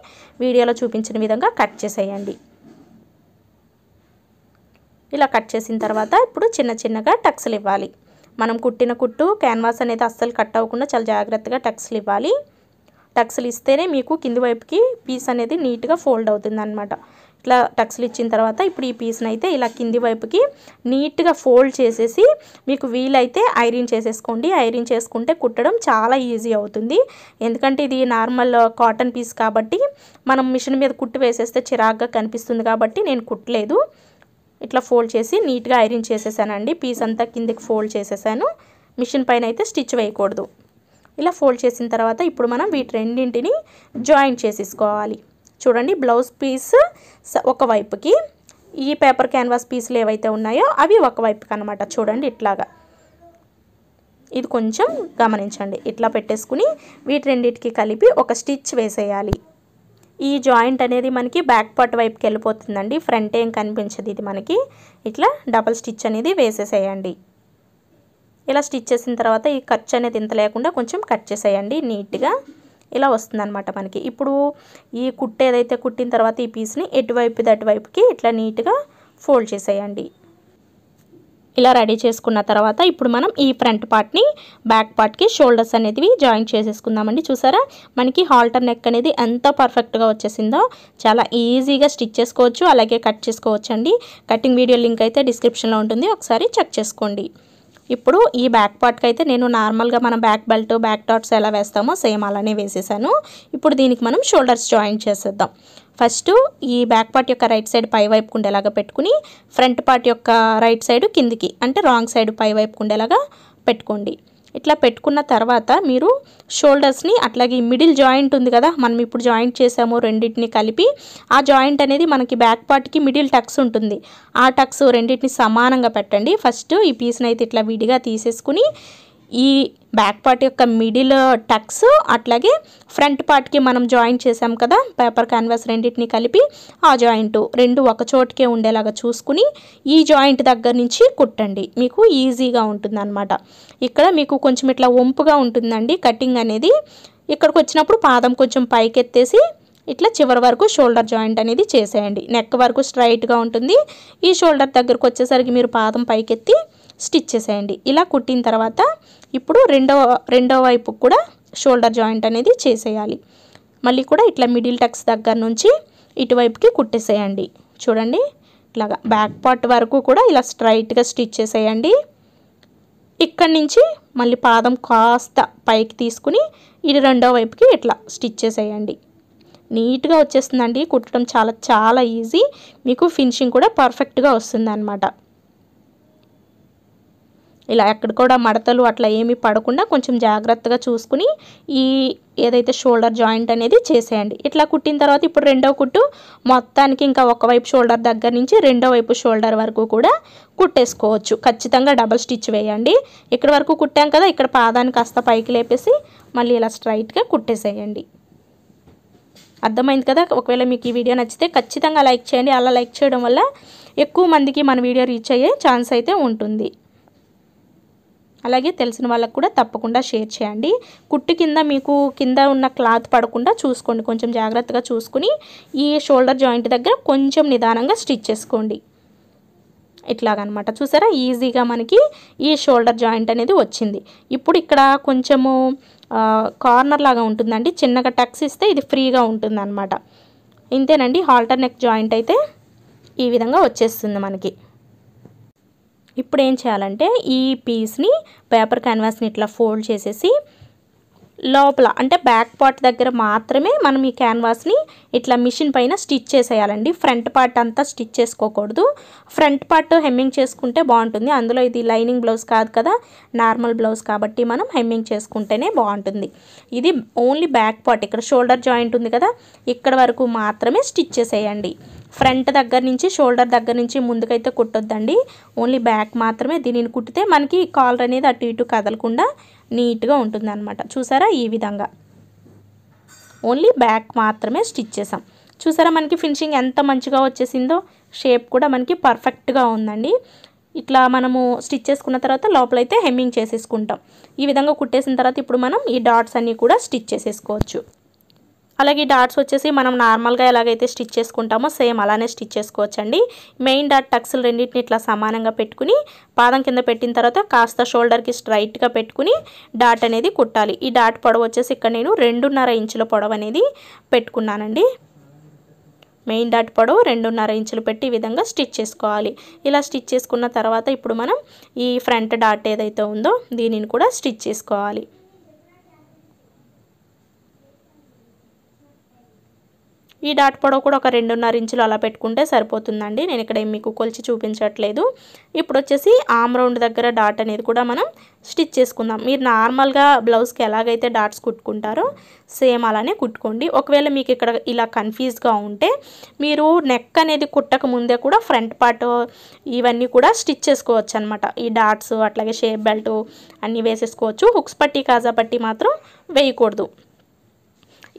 వీడియోలో చూపించిన విధంగా కట్ చేసేయండి ఇలా కట్ చేసిన తర్వాత ఇప్పుడు చిన్న చిన్నగా టక్స్లు ఇవ్వాలి మనం కుట్టిన కుట్టు క్యాన్వాస్ అనేది అస్సలు కట్ అవ్వకుండా చాలా జాగ్రత్తగా టక్స్లు ఇవ్వాలి టక్స్లు ఇస్తేనే మీకు కింది వైపుకి పీస్ అనేది నీట్గా ఫోల్డ్ అవుతుంది అనమాట ఇట్లా టక్స్లు ఇచ్చిన తర్వాత ఇప్పుడు ఈ పీస్ని అయితే ఇలా కింది వైపుకి నీట్గా ఫోల్డ్ చేసేసి మీకు వీలైతే ఐరన్ చేసేసుకోండి ఐరన్ చేసుకుంటే కుట్టడం చాలా ఈజీ అవుతుంది ఎందుకంటే ఇది నార్మల్ కాటన్ పీస్ కాబట్టి మనం మిషన్ మీద కుట్టు వేసేస్తే చిరాగ్గా కనిపిస్తుంది కాబట్టి నేను కుట్టలేదు ఇట్లా ఫోల్డ్ చేసి నీట్గా ఐరన్ చేసేసానండి పీస్ అంతా కిందకి ఫోల్డ్ చేసేసాను మిషన్ పైన అయితే స్టిచ్ వేయకూడదు ఇలా ఫోల్డ్ చేసిన తర్వాత ఇప్పుడు మనం వీటి రెండింటిని జాయింట్ చేసేసుకోవాలి చూడండి బ్లౌజ్ పీస్ ఒకవైపుకి ఈ పేపర్ క్యాన్వాస్ పీసులు ఏవైతే ఉన్నాయో అవి ఒకవైపుకి అనమాట చూడండి ఇట్లాగా ఇది కొంచెం గమనించండి ఇట్లా పెట్టేసుకుని వీటి రెండింటికి కలిపి ఒక స్టిచ్ వేసేయాలి ఈ జాయింట్ అనేది మనకి బ్యాక్ పార్ట్ వైపుకి వెళ్ళిపోతుందండి ఫ్రంట్ ఏం కనిపించదు ఇది మనకి ఇట్లా డబల్ స్టిచ్ అనేది వేసేసేయండి ఇలా స్టిచ్ చేసిన తర్వాత ఈ ఖర్చు అనేది ఇంత లేకుండా కొంచెం కట్ చేసేయండి నీట్గా ఇలా వస్తుందన్నమాట మనకి ఇప్పుడు ఈ కుట్టేదైతే ఏదైతే కుట్టిన తర్వాత ఈ పీస్ని ఎటువైపు అటువైపుకి ఇట్లా నీట్గా ఫోల్డ్ చేసేయండి ఇలా రెడీ చేసుకున్న తర్వాత ఇప్పుడు మనం ఈ ఫ్రంట్ పార్ట్ని బ్యాక్ పార్ట్కి షోల్డర్స్ అనేది జాయిన్ చేసేసుకుందామండి చూసారా మనకి హాల్టర్ నెక్ అనేది ఎంత పర్ఫెక్ట్గా వచ్చేసిందో చాలా ఈజీగా స్టిచ్ చేసుకోవచ్చు అలాగే కట్ చేసుకోవచ్చు అండి కటింగ్ వీడియో లింక్ అయితే డిస్క్రిప్షన్లో ఉంటుంది ఒకసారి చెక్ చేసుకోండి ఇప్పుడు ఈ బ్యాక్ పార్ట్కి అయితే నేను నార్మల్గా మనం బ్యాక్ బెల్ట్ బ్యాక్ టాట్స్ ఎలా వేస్తామో సేమ్ అలానే వేసేసాను ఇప్పుడు దీనికి మనం షోల్డర్స్ జాయిన్ చేసేద్దాం ఫస్ట్ ఈ బ్యాక్ పార్ట్ యొక్క రైట్ సైడ్ పై వైపు ఉండేలాగా పెట్టుకుని ఫ్రంట్ పార్ట్ యొక్క రైట్ సైడ్ కిందికి అంటే రాంగ్ సైడ్ పై వైపు ఉండేలాగా పెట్టుకోండి ఇట్లా పెట్టుకున్న తర్వాత మీరు షోల్డర్స్ని అట్లాగే మిడిల్ జాయింట్ ఉంది కదా మనం ఇప్పుడు జాయింట్ చేసాము రెండింటిని కలిపి ఆ జాయింట్ అనేది మనకి బ్యాక్ పార్ట్కి మిడిల్ టక్స్ ఉంటుంది ఆ టక్స్ రెండింటిని సమానంగా పెట్టండి ఫస్ట్ ఈ పీస్ని అయితే ఇట్లా విడిగా తీసేసుకుని ఈ బ్యాక్ పార్ట్ యొక్క మిడిల్ టక్స్ అట్లాగే ఫ్రంట్ పార్ట్కి మనం జాయింట్ చేసాం కదా పేపర్ క్యాన్వాస్ రెండింటిని కలిపి ఆ జాయింట్ రెండు ఒక చోటుకే ఉండేలాగా చూసుకుని ఈ జాయింట్ దగ్గర నుంచి కుట్టండి మీకు ఈజీగా ఉంటుందన్నమాట ఇక్కడ మీకు కొంచెం ఇట్లా ఒంపుగా ఉంటుందండి కటింగ్ అనేది ఇక్కడికి వచ్చినప్పుడు పాదం కొంచెం పైకెత్తేసి ఇట్లా చివరి వరకు షోల్డర్ జాయింట్ అనేది చేసేయండి నెక్ వరకు స్ట్రైట్గా ఉంటుంది ఈ షోల్డర్ దగ్గరకు వచ్చేసరికి మీరు పాదం పైకెత్తి స్టిచ్ చేసేయండి ఇలా కుట్టిన తర్వాత ఇప్పుడు రెండో రెండవ వైపు కూడా షోల్డర్ జాయింట్ అనేది చేసేయాలి మళ్ళీ కూడా ఇట్లా మిడిల్ టక్స్ దగ్గర నుంచి ఇటువైపుకి కుట్టేసేయండి చూడండి ఇట్లాగా బ్యాక్ పార్ట్ వరకు కూడా ఇలా స్ట్రైట్గా స్టిచ్ చేసేయండి ఇక్కడి నుంచి మళ్ళీ పాదం కాస్త పైకి తీసుకుని ఇటు రెండో వైపుకి ఇట్లా స్టిచ్ చేసేయండి నీట్గా వచ్చేస్తుందండి కుట్టడం చాలా చాలా ఈజీ మీకు ఫినిషింగ్ కూడా పర్ఫెక్ట్గా వస్తుంది అనమాట ఇలా ఎక్కడ కూడా మడతలు అట్లా ఏమీ పడకుండా కొంచెం జాగ్రత్తగా చూసుకుని ఈ ఏదైతే షోల్డర్ జాయింట్ అనేది చేసేయండి ఇట్లా కుట్టిన తర్వాత ఇప్పుడు రెండో కుట్టు మొత్తానికి ఇంకా ఒకవైపు షోల్డర్ దగ్గర నుంచి రెండో వైపు షోల్డర్ వరకు కూడా కుట్టేసుకోవచ్చు ఖచ్చితంగా డబల్ స్టిచ్ వేయండి ఇక్కడ వరకు కుట్టాం కదా ఇక్కడ పాదాన్ని కాస్త పైకి లేపేసి మళ్ళీ ఇలా స్ట్రైట్గా కుట్టేసేయండి అర్థమైంది కదా ఒకవేళ మీకు ఈ వీడియో నచ్చితే ఖచ్చితంగా లైక్ చేయండి అలా లైక్ చేయడం వల్ల ఎక్కువ మందికి మన వీడియో రీచ్ అయ్యే ఛాన్స్ అయితే ఉంటుంది అలాగే తెలిసిన వాళ్ళకు కూడా తప్పకుండా షేర్ చేయండి కుట్టు కింద మీకు కింద ఉన్న క్లాత్ పడకుండా చూసుకోండి కొంచెం జాగ్రత్తగా చూసుకుని ఈ షోల్డర్ జాయింట్ దగ్గర కొంచెం నిదానంగా స్టిచ్ చేసుకోండి ఇట్లాగనమాట చూసారా ఈజీగా మనకి ఈ షోల్డర్ జాయింట్ అనేది వచ్చింది ఇప్పుడు ఇక్కడ కొంచెము కార్నర్ లాగా ఉంటుందండి చిన్నగా టక్స్ ఇస్తే ఇది ఫ్రీగా ఉంటుంది అనమాట ఇంతేనండి హాల్టర్ నెక్ జాయింట్ అయితే ఈ విధంగా వచ్చేస్తుంది మనకి ఇప్పుడు ఏం చేయాలంటే ఈ పీస్ని పేపర్ క్యాన్వాస్ని ఇట్లా ఫోల్డ్ చేసేసి లోపల అంటే బ్యాక్ పార్ట్ దగ్గర మాత్రమే మనం ఈ క్యాన్వాస్ని ఇట్లా మిషన్ పైన స్టిచ్ చేసేయాలండి ఫ్రంట్ పార్ట్ అంతా స్టిచ్ చేసుకోకూడదు ఫ్రంట్ పార్ట్ హెమ్మింగ్ చేసుకుంటే బాగుంటుంది అందులో ఇది లైనింగ్ బ్లౌజ్ కాదు కదా నార్మల్ బ్లౌజ్ కాబట్టి మనం హెమ్మింగ్ చేసుకుంటేనే బాగుంటుంది ఇది ఓన్లీ బ్యాక్ పార్ట్ ఇక్కడ షోల్డర్ జాయింట్ ఉంది కదా ఇక్కడ వరకు మాత్రమే స్టిచ్ చేసేయండి ఫ్రంట్ దగ్గర నుంచి షోల్డర్ దగ్గర నుంచి ముందుకైతే కుట్టొద్దండి ఓన్లీ బ్యాక్ మాత్రమే దీనిని కుట్టితే మనకి కాలర్ అనేది అటు ఇటు కదలకుండా నీట్గా ఉంటుంది అనమాట చూసారా ఈ విధంగా ఓన్లీ బ్యాక్ మాత్రమే స్టిచ్ చేసాం చూసారా మనకి ఫినిషింగ్ ఎంత మంచిగా వచ్చేసిందో షేప్ కూడా మనకి పర్ఫెక్ట్గా ఉందండి ఇట్లా మనము స్టిచ్ చేసుకున్న తర్వాత లోపలైతే హెమ్మింగ్ చేసేసుకుంటాం ఈ విధంగా కుట్టేసిన తర్వాత ఇప్పుడు మనం ఈ డాట్స్ అన్నీ కూడా స్టిచ్ చేసేసుకోవచ్చు అలాగే డాట్స్ వచ్చేసి మనం నార్మల్గా ఎలాగైతే స్టిచ్ చేసుకుంటామో సేమ్ అలానే స్టిచ్ చేసుకోవచ్చండి మెయిన్ డాట్ టక్స్లు రెండింటిని ఇట్లా సమానంగా పెట్టుకుని పాదం కింద పెట్టిన తర్వాత కాస్త షోల్డర్కి స్ట్రైట్గా పెట్టుకుని డాట్ అనేది కుట్టాలి ఈ డాట్ పొడవు వచ్చేసి ఇక్కడ నేను రెండున్నర ఇంచుల పొడవు అనేది పెట్టుకున్నానండి మెయిన్ డాట్ పొడవు రెండున్నర ఇంచులు పెట్టి ఈ విధంగా స్టిచ్ చేసుకోవాలి ఇలా స్టిచ్ చేసుకున్న తర్వాత ఇప్పుడు మనం ఈ ఫ్రంట్ డాట్ ఏదైతే ఉందో దీనిని కూడా స్టిచ్ చేసుకోవాలి ఈ డాట్ పొడవు కూడా ఒక రెండున్నర ఇంచులు అలా పెట్టుకుంటే సరిపోతుందండి నేను ఇక్కడ మీకు కొలిచి చూపించట్లేదు ఇప్పుడు వచ్చేసి ఆమ్ రౌండ్ దగ్గర డాట్ అనేది కూడా మనం స్టిచ్ చేసుకుందాం మీరు నార్మల్గా బ్లౌజ్కి ఎలాగైతే డాట్స్ కుట్టుకుంటారో సేమ్ అలానే కుట్టుకోండి ఒకవేళ మీకు ఇక్కడ ఇలా కన్ఫ్యూజ్గా ఉంటే మీరు నెక్ అనేది కుట్టక ముందే కూడా ఫ్రంట్ పార్ట్ ఇవన్నీ కూడా స్టిచ్ చేసుకోవచ్చు అనమాట ఈ డాట్స్ అట్లాగే షేప్ బెల్ట్ అన్నీ వేసేసుకోవచ్చు హుక్స్ పట్టి కాజా పట్టి మాత్రం వేయకూడదు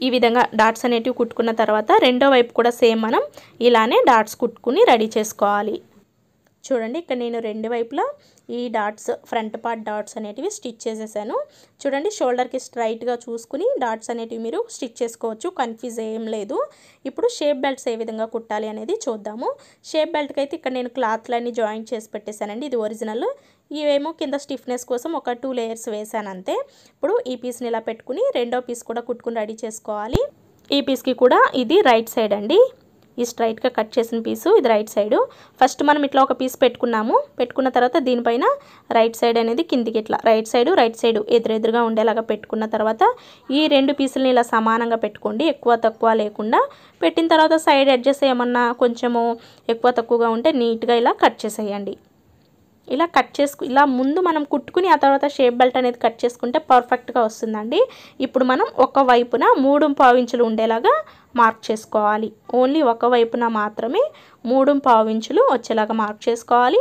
ఈ విధంగా డాట్స్ అనేటివి కుట్టుకున్న తర్వాత రెండో వైపు కూడా సేమ్ మనం ఇలానే డాట్స్ కుట్టుకుని రెడీ చేసుకోవాలి చూడండి ఇక్కడ నేను రెండు వైపులా ఈ డాట్స్ ఫ్రంట్ పార్ట్ డాట్స్ అనేటివి స్టిచ్ చేసేసాను చూడండి షోల్డర్కి స్ట్రైట్గా చూసుకుని డాట్స్ అనేటివి మీరు స్టిచ్ చేసుకోవచ్చు కన్ఫ్యూజ్ ఏం లేదు ఇప్పుడు షేప్ బెల్ట్స్ ఏ విధంగా కుట్టాలి అనేది చూద్దాము షేప్ బెల్ట్కి అయితే ఇక్కడ నేను క్లాత్లన్నీ జాయింట్ చేసి పెట్టేశానండి ఇది ఒరిజినల్ ఇవేమో కింద స్టిఫ్నెస్ కోసం ఒక టూ లేయర్స్ వేసాను అంతే ఇప్పుడు ఈ పీస్ని ఇలా పెట్టుకుని రెండో పీస్ కూడా కుట్టుకుని రెడీ చేసుకోవాలి ఈ పీస్కి కూడా ఇది రైట్ సైడ్ అండి ఈ స్ట్రైట్గా కట్ చేసిన పీసు ఇది రైట్ సైడు ఫస్ట్ మనం ఇట్లా ఒక పీస్ పెట్టుకున్నాము పెట్టుకున్న తర్వాత దీనిపైన రైట్ సైడ్ అనేది కిందికి ఇట్లా రైట్ సైడ్ రైట్ సైడ్ ఎదురెదురుగా ఉండేలాగా పెట్టుకున్న తర్వాత ఈ రెండు పీసులని ఇలా సమానంగా పెట్టుకోండి ఎక్కువ తక్కువ లేకుండా పెట్టిన తర్వాత సైడ్ అడ్జస్ట్ ఏమన్నా కొంచెము ఎక్కువ తక్కువగా ఉంటే నీట్గా ఇలా కట్ చేసేయండి ఇలా కట్ చేసుకు ఇలా ముందు మనం కుట్టుకుని ఆ తర్వాత షేప్ బెల్ట్ అనేది కట్ చేసుకుంటే పర్ఫెక్ట్గా వస్తుందండి ఇప్పుడు మనం ఒక వైపున మూడు పావించులు ఉండేలాగా మార్క్ చేసుకోవాలి ఓన్లీ ఒక వైపున మాత్రమే మూడు పావు ఇంచులు వచ్చేలాగా మార్క్ చేసుకోవాలి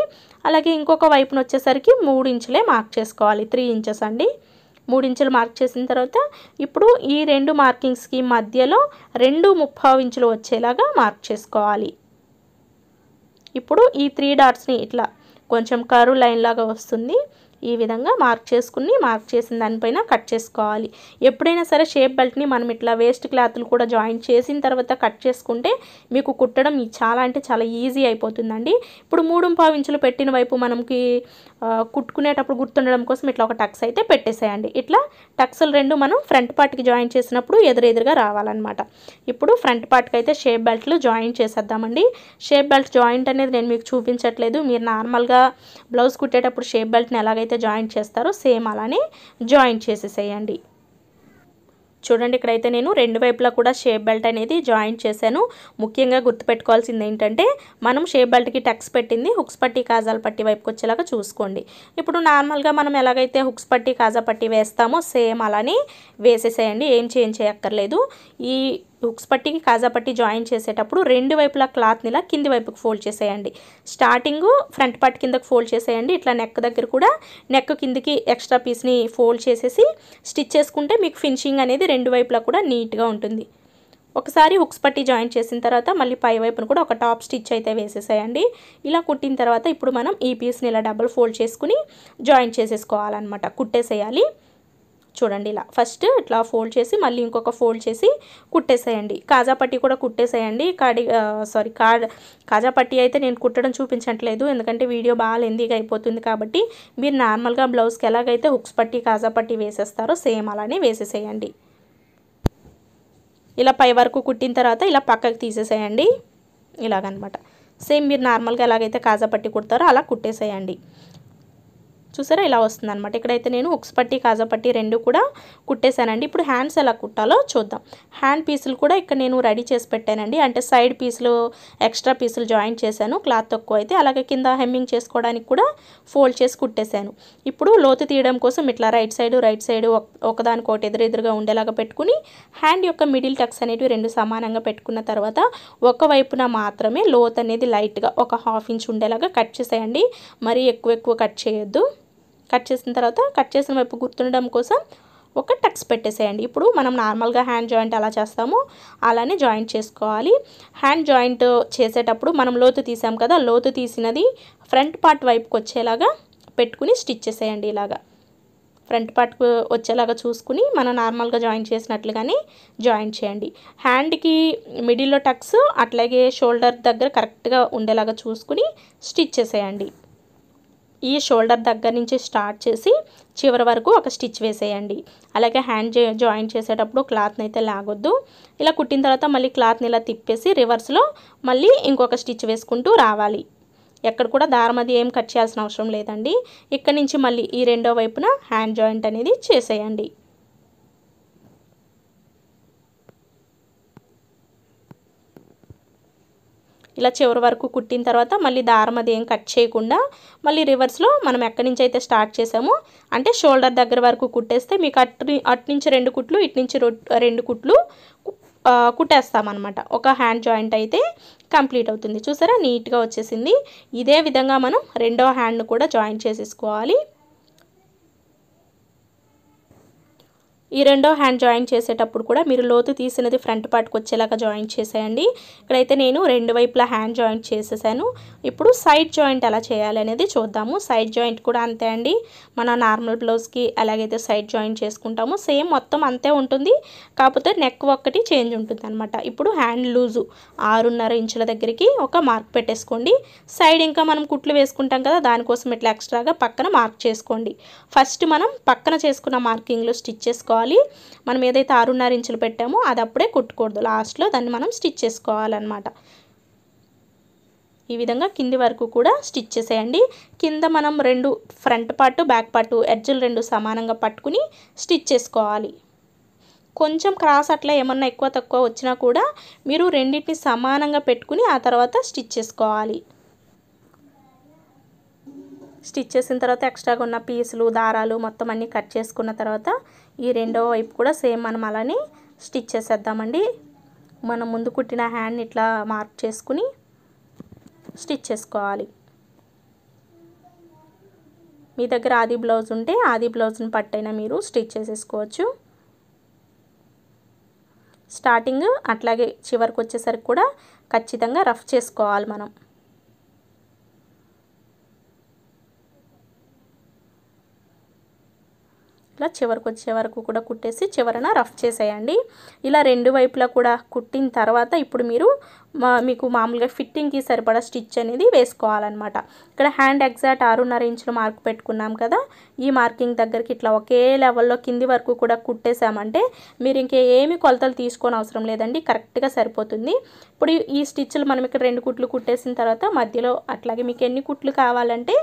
అలాగే ఇంకొక వైపున వచ్చేసరికి మూడు ఇంచులే మార్క్ చేసుకోవాలి త్రీ ఇంచెస్ అండి మూడు ఇంచులు మార్క్ చేసిన తర్వాత ఇప్పుడు ఈ రెండు మార్కింగ్స్కి మధ్యలో రెండు ముప్పావు ఇంచులు వచ్చేలాగా మార్క్ చేసుకోవాలి ఇప్పుడు ఈ త్రీ డాట్స్ని ఇట్లా కొంచెం కరు లైన్ లాగా వస్తుంది ఈ విధంగా మార్క్ చేసుకుని మార్క్ చేసిన దానిపైన కట్ చేసుకోవాలి ఎప్పుడైనా సరే షేప్ బెల్ట్ని మనం ఇట్లా వేస్ట్ క్లాత్లు కూడా జాయిన్ చేసిన తర్వాత కట్ చేసుకుంటే మీకు కుట్టడం చాలా అంటే చాలా ఈజీ అయిపోతుందండి ఇప్పుడు మూడు పావు ఇంచులు పెట్టిన వైపు మనకి కుట్టుకునేటప్పుడు గుర్తుండడం కోసం ఇట్లా ఒక టక్స్ అయితే పెట్టేసేయండి ఇట్లా టక్స్లు రెండు మనం ఫ్రంట్ పార్ట్కి జాయిన్ చేసినప్పుడు ఎదురెదురుగా రావాలన్నమాట ఇప్పుడు ఫ్రంట్ పార్ట్కి అయితే షేప్ బెల్ట్లు జాయిన్ చేసేద్దామండి షేప్ బెల్ట్ జాయింట్ అనేది నేను మీకు చూపించట్లేదు మీరు నార్మల్గా బ్లౌజ్ కుట్టేటప్పుడు షేప్ బెల్ట్ని ఎలాగైతే ఎక్కడైతే జాయిన్ చేస్తారో సేమ్ అలానే జాయిన్ చేసేసేయండి చూడండి ఇక్కడైతే నేను రెండు వైపులా కూడా షేప్ బెల్ట్ అనేది జాయిన్ చేశాను ముఖ్యంగా గుర్తుపెట్టుకోవాల్సింది ఏంటంటే మనం షేప్ బెల్ట్కి టక్స్ పెట్టింది హుక్స్ పట్టి కాజాల పట్టి వైపుకి వచ్చేలాగా చూసుకోండి ఇప్పుడు నార్మల్గా మనం ఎలాగైతే హుక్స్ పట్టి కాజా పట్టి వేస్తామో సేమ్ అలానే వేసేసేయండి ఏం చేంజ్ చేయక్కర్లేదు ఈ హుక్స్ పట్టికి కాజా పట్టి జాయిన్ చేసేటప్పుడు రెండు వైపులా క్లాత్ని ఇలా కింది వైపుకి ఫోల్డ్ చేసేయండి స్టార్టింగ్ ఫ్రంట్ పార్ట్ కిందకు ఫోల్డ్ చేసేయండి ఇట్లా నెక్ దగ్గర కూడా నెక్ కిందికి ఎక్స్ట్రా పీస్ని ఫోల్డ్ చేసేసి స్టిచ్ చేసుకుంటే మీకు ఫినిషింగ్ అనేది రెండు వైపులా కూడా నీట్గా ఉంటుంది ఒకసారి హుక్స్ పట్టి జాయిన్ చేసిన తర్వాత మళ్ళీ పై వైపును కూడా ఒక టాప్ స్టిచ్ అయితే వేసేసేయండి ఇలా కుట్టిన తర్వాత ఇప్పుడు మనం ఈ పీస్ని ఇలా డబుల్ ఫోల్డ్ చేసుకుని జాయిన్ చేసేసుకోవాలన్నమాట కుట్టేసేయాలి చూడండి ఇలా ఫస్ట్ ఇట్లా ఫోల్డ్ చేసి మళ్ళీ ఇంకొక ఫోల్డ్ చేసి కుట్టేసేయండి కాజా పట్టి కూడా కుట్టేసేయండి కాడి సారీ కాడ్ కాజా పట్టి అయితే నేను కుట్టడం చూపించట్లేదు ఎందుకంటే వీడియో బాగా లెందీగా అయిపోతుంది కాబట్టి మీరు నార్మల్గా బ్లౌజ్కి ఎలాగైతే హుక్స్ పట్టి కాజా పట్టి వేసేస్తారో సేమ్ అలానే వేసేసేయండి ఇలా పై వరకు కుట్టిన తర్వాత ఇలా పక్కకు తీసేసేయండి ఇలాగనమాట సేమ్ మీరు నార్మల్గా ఎలాగైతే కాజా పట్టి కుడతారో అలా కుట్టేసేయండి చూసారా ఇలా వస్తుంది అనమాట ఇక్కడైతే నేను ఉక్స్ పట్టి కాజా పట్టి రెండు కూడా కుట్టేశానండి ఇప్పుడు హ్యాండ్స్ ఎలా కుట్టాలో చూద్దాం హ్యాండ్ పీసులు కూడా ఇక్కడ నేను రెడీ చేసి పెట్టానండి అంటే సైడ్ పీసులు ఎక్స్ట్రా పీసులు జాయింట్ చేశాను క్లాత్ తక్కువ అయితే అలాగే కింద హెమ్మింగ్ చేసుకోవడానికి కూడా ఫోల్డ్ చేసి కుట్టేశాను ఇప్పుడు లోతు తీయడం కోసం ఇట్లా రైట్ సైడ్ రైట్ సైడ్ ఎదురు ఎదురెదురుగా ఉండేలాగా పెట్టుకుని హ్యాండ్ యొక్క మిడిల్ టక్స్ అనేవి రెండు సమానంగా పెట్టుకున్న తర్వాత ఒకవైపున మాత్రమే లోత్ అనేది లైట్గా ఒక హాఫ్ ఇంచ్ ఉండేలాగా కట్ చేసేయండి మరీ ఎక్కువ ఎక్కువ కట్ చేయొద్దు కట్ చేసిన తర్వాత కట్ చేసిన వైపు గుర్తుండడం కోసం ఒక టక్స్ పెట్టేసేయండి ఇప్పుడు మనం నార్మల్గా హ్యాండ్ జాయింట్ అలా చేస్తామో అలానే జాయింట్ చేసుకోవాలి హ్యాండ్ జాయింట్ చేసేటప్పుడు మనం లోతు తీసాం కదా లోతు తీసినది ఫ్రంట్ పార్ట్ వైపుకి వచ్చేలాగా పెట్టుకుని స్టిచ్ చేసేయండి ఇలాగా ఫ్రంట్ పార్ట్కు వచ్చేలాగా చూసుకుని మనం నార్మల్గా జాయిన్ చేసినట్లుగానే జాయిన్ చేయండి హ్యాండ్కి మిడిల్లో టక్స్ అట్లాగే షోల్డర్ దగ్గర కరెక్ట్గా ఉండేలాగా చూసుకుని స్టిచ్ చేసేయండి ఈ షోల్డర్ దగ్గర నుంచి స్టార్ట్ చేసి చివరి వరకు ఒక స్టిచ్ వేసేయండి అలాగే హ్యాండ్ జాయిన్ చేసేటప్పుడు క్లాత్ని అయితే లాగొద్దు ఇలా కుట్టిన తర్వాత మళ్ళీ క్లాత్ని ఇలా తిప్పేసి రివర్స్లో మళ్ళీ ఇంకొక స్టిచ్ వేసుకుంటూ రావాలి ఎక్కడ కూడా దారం అది ఏం కట్ చేయాల్సిన అవసరం లేదండి ఇక్కడ నుంచి మళ్ళీ ఈ రెండో వైపున హ్యాండ్ జాయింట్ అనేది చేసేయండి ఇలా చివరి వరకు కుట్టిన తర్వాత మళ్ళీ దారం అది ఏం కట్ చేయకుండా మళ్ళీ రివర్స్లో మనం ఎక్కడి నుంచి అయితే స్టార్ట్ చేసామో అంటే షోల్డర్ దగ్గర వరకు కుట్టేస్తే మీకు అటు అటు నుంచి రెండు కుట్లు ఇటు నుంచి రెండు కుట్లు కుట్టేస్తామన్నమాట ఒక హ్యాండ్ జాయింట్ అయితే కంప్లీట్ అవుతుంది చూసారా నీట్గా వచ్చేసింది ఇదే విధంగా మనం రెండో హ్యాండ్ను కూడా జాయింట్ చేసేసుకోవాలి ఈ రెండో హ్యాండ్ జాయిన్ చేసేటప్పుడు కూడా మీరు లోతు తీసినది ఫ్రంట్ పార్ట్కి వచ్చేలాగా జాయిన్ చేసేయండి ఇక్కడైతే నేను రెండు వైపులా హ్యాండ్ జాయింట్ చేసేసాను ఇప్పుడు సైడ్ జాయింట్ ఎలా చేయాలి అనేది చూద్దాము సైడ్ జాయింట్ కూడా అంతే అండి మన నార్మల్ బ్లౌజ్కి ఎలాగైతే సైడ్ జాయింట్ చేసుకుంటాము సేమ్ మొత్తం అంతే ఉంటుంది కాకపోతే నెక్ ఒక్కటి చేంజ్ ఉంటుంది అనమాట ఇప్పుడు హ్యాండ్ లూజు ఆరున్నర ఇంచుల దగ్గరికి ఒక మార్క్ పెట్టేసుకోండి సైడ్ ఇంకా మనం కుట్లు వేసుకుంటాం కదా దానికోసం ఇట్లా ఎక్స్ట్రాగా పక్కన మార్క్ చేసుకోండి ఫస్ట్ మనం పక్కన చేసుకున్న మార్కింగ్లో స్టిచ్ చేసుకోవాలి కుట్టుకోవాలి మనం ఏదైతే ఆరున్నర ఇంచులు పెట్టామో అది అప్పుడే కుట్టకూడదు లాస్ట్లో దాన్ని మనం స్టిచ్ చేసుకోవాలన్నమాట ఈ విధంగా కింది వరకు కూడా స్టిచ్ చేసేయండి కింద మనం రెండు ఫ్రంట్ పార్టు బ్యాక్ పార్టు ఎడ్జులు రెండు సమానంగా పట్టుకుని స్టిచ్ చేసుకోవాలి కొంచెం క్రాస్ అట్లా ఏమన్నా ఎక్కువ తక్కువ వచ్చినా కూడా మీరు రెండింటిని సమానంగా పెట్టుకుని ఆ తర్వాత స్టిచ్ చేసుకోవాలి స్టిచ్ చేసిన తర్వాత ఎక్స్ట్రాగా ఉన్న పీసులు దారాలు మొత్తం అన్నీ కట్ చేసుకున్న తర్వాత ఈ రెండవ వైపు కూడా సేమ్ మనం అలానే స్టిచ్ చేసేద్దామండి మనం ముందు కుట్టిన హ్యాండ్ ఇట్లా మార్క్ చేసుకుని స్టిచ్ చేసుకోవాలి మీ దగ్గర ఆది బ్లౌజ్ ఉంటే ఆది బ్లౌజ్ని పట్టైనా మీరు స్టిచ్ చేసేసుకోవచ్చు స్టార్టింగ్ అట్లాగే చివరికి వచ్చేసరికి కూడా ఖచ్చితంగా రఫ్ చేసుకోవాలి మనం ఇట్లా చివరికి వచ్చే వరకు కూడా కుట్టేసి చివరన రఫ్ చేసేయండి ఇలా రెండు వైపులా కూడా కుట్టిన తర్వాత ఇప్పుడు మీరు మా మీకు మామూలుగా ఫిట్టింగ్కి సరిపడా స్టిచ్ అనేది వేసుకోవాలన్నమాట ఇక్కడ హ్యాండ్ ఎగ్జాక్ట్ ఆరున్నర ఇంచులు మార్క్ పెట్టుకున్నాం కదా ఈ మార్కింగ్ దగ్గరికి ఇట్లా ఒకే లెవెల్లో కింది వరకు కూడా కుట్టేశామంటే మీరు ఏమి కొలతలు తీసుకోని అవసరం లేదండి కరెక్ట్గా సరిపోతుంది ఇప్పుడు ఈ స్టిచ్లు మనం ఇక్కడ రెండు కుట్లు కుట్టేసిన తర్వాత మధ్యలో అట్లాగే మీకు ఎన్ని కుట్లు కావాలంటే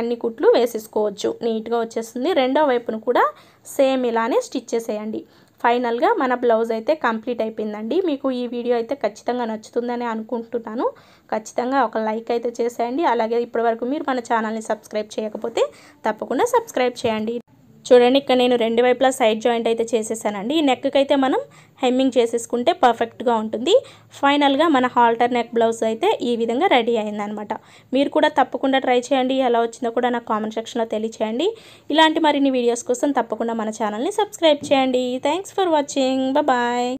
అన్ని కుట్లు వేసేసుకోవచ్చు నీట్గా వచ్చేస్తుంది రెండో వైపును కూడా సేమ్ ఇలానే స్టిచ్ చేసేయండి ఫైనల్గా మన బ్లౌజ్ అయితే కంప్లీట్ అయిపోయిందండి మీకు ఈ వీడియో అయితే ఖచ్చితంగా నచ్చుతుందని అనుకుంటున్నాను ఖచ్చితంగా ఒక లైక్ అయితే చేసేయండి అలాగే ఇప్పటివరకు మీరు మన ఛానల్ని సబ్స్క్రైబ్ చేయకపోతే తప్పకుండా సబ్స్క్రైబ్ చేయండి చూడండి ఇక్కడ నేను రెండు వైపులా సైడ్ జాయింట్ అయితే చేసేసానండి ఈ నెక్కి అయితే మనం హెమ్మింగ్ చేసేసుకుంటే పర్ఫెక్ట్గా ఉంటుంది ఫైనల్గా మన హాల్టర్ నెక్ బ్లౌజ్ అయితే ఈ విధంగా రెడీ అయిందనమాట మీరు కూడా తప్పకుండా ట్రై చేయండి ఎలా వచ్చిందో కూడా నాకు కామెంట్ సెక్షన్లో తెలియచేయండి ఇలాంటి మరిన్ని వీడియోస్ కోసం తప్పకుండా మన ఛానల్ని సబ్స్క్రైబ్ చేయండి థ్యాంక్స్ ఫర్ వాచింగ్ బాయ్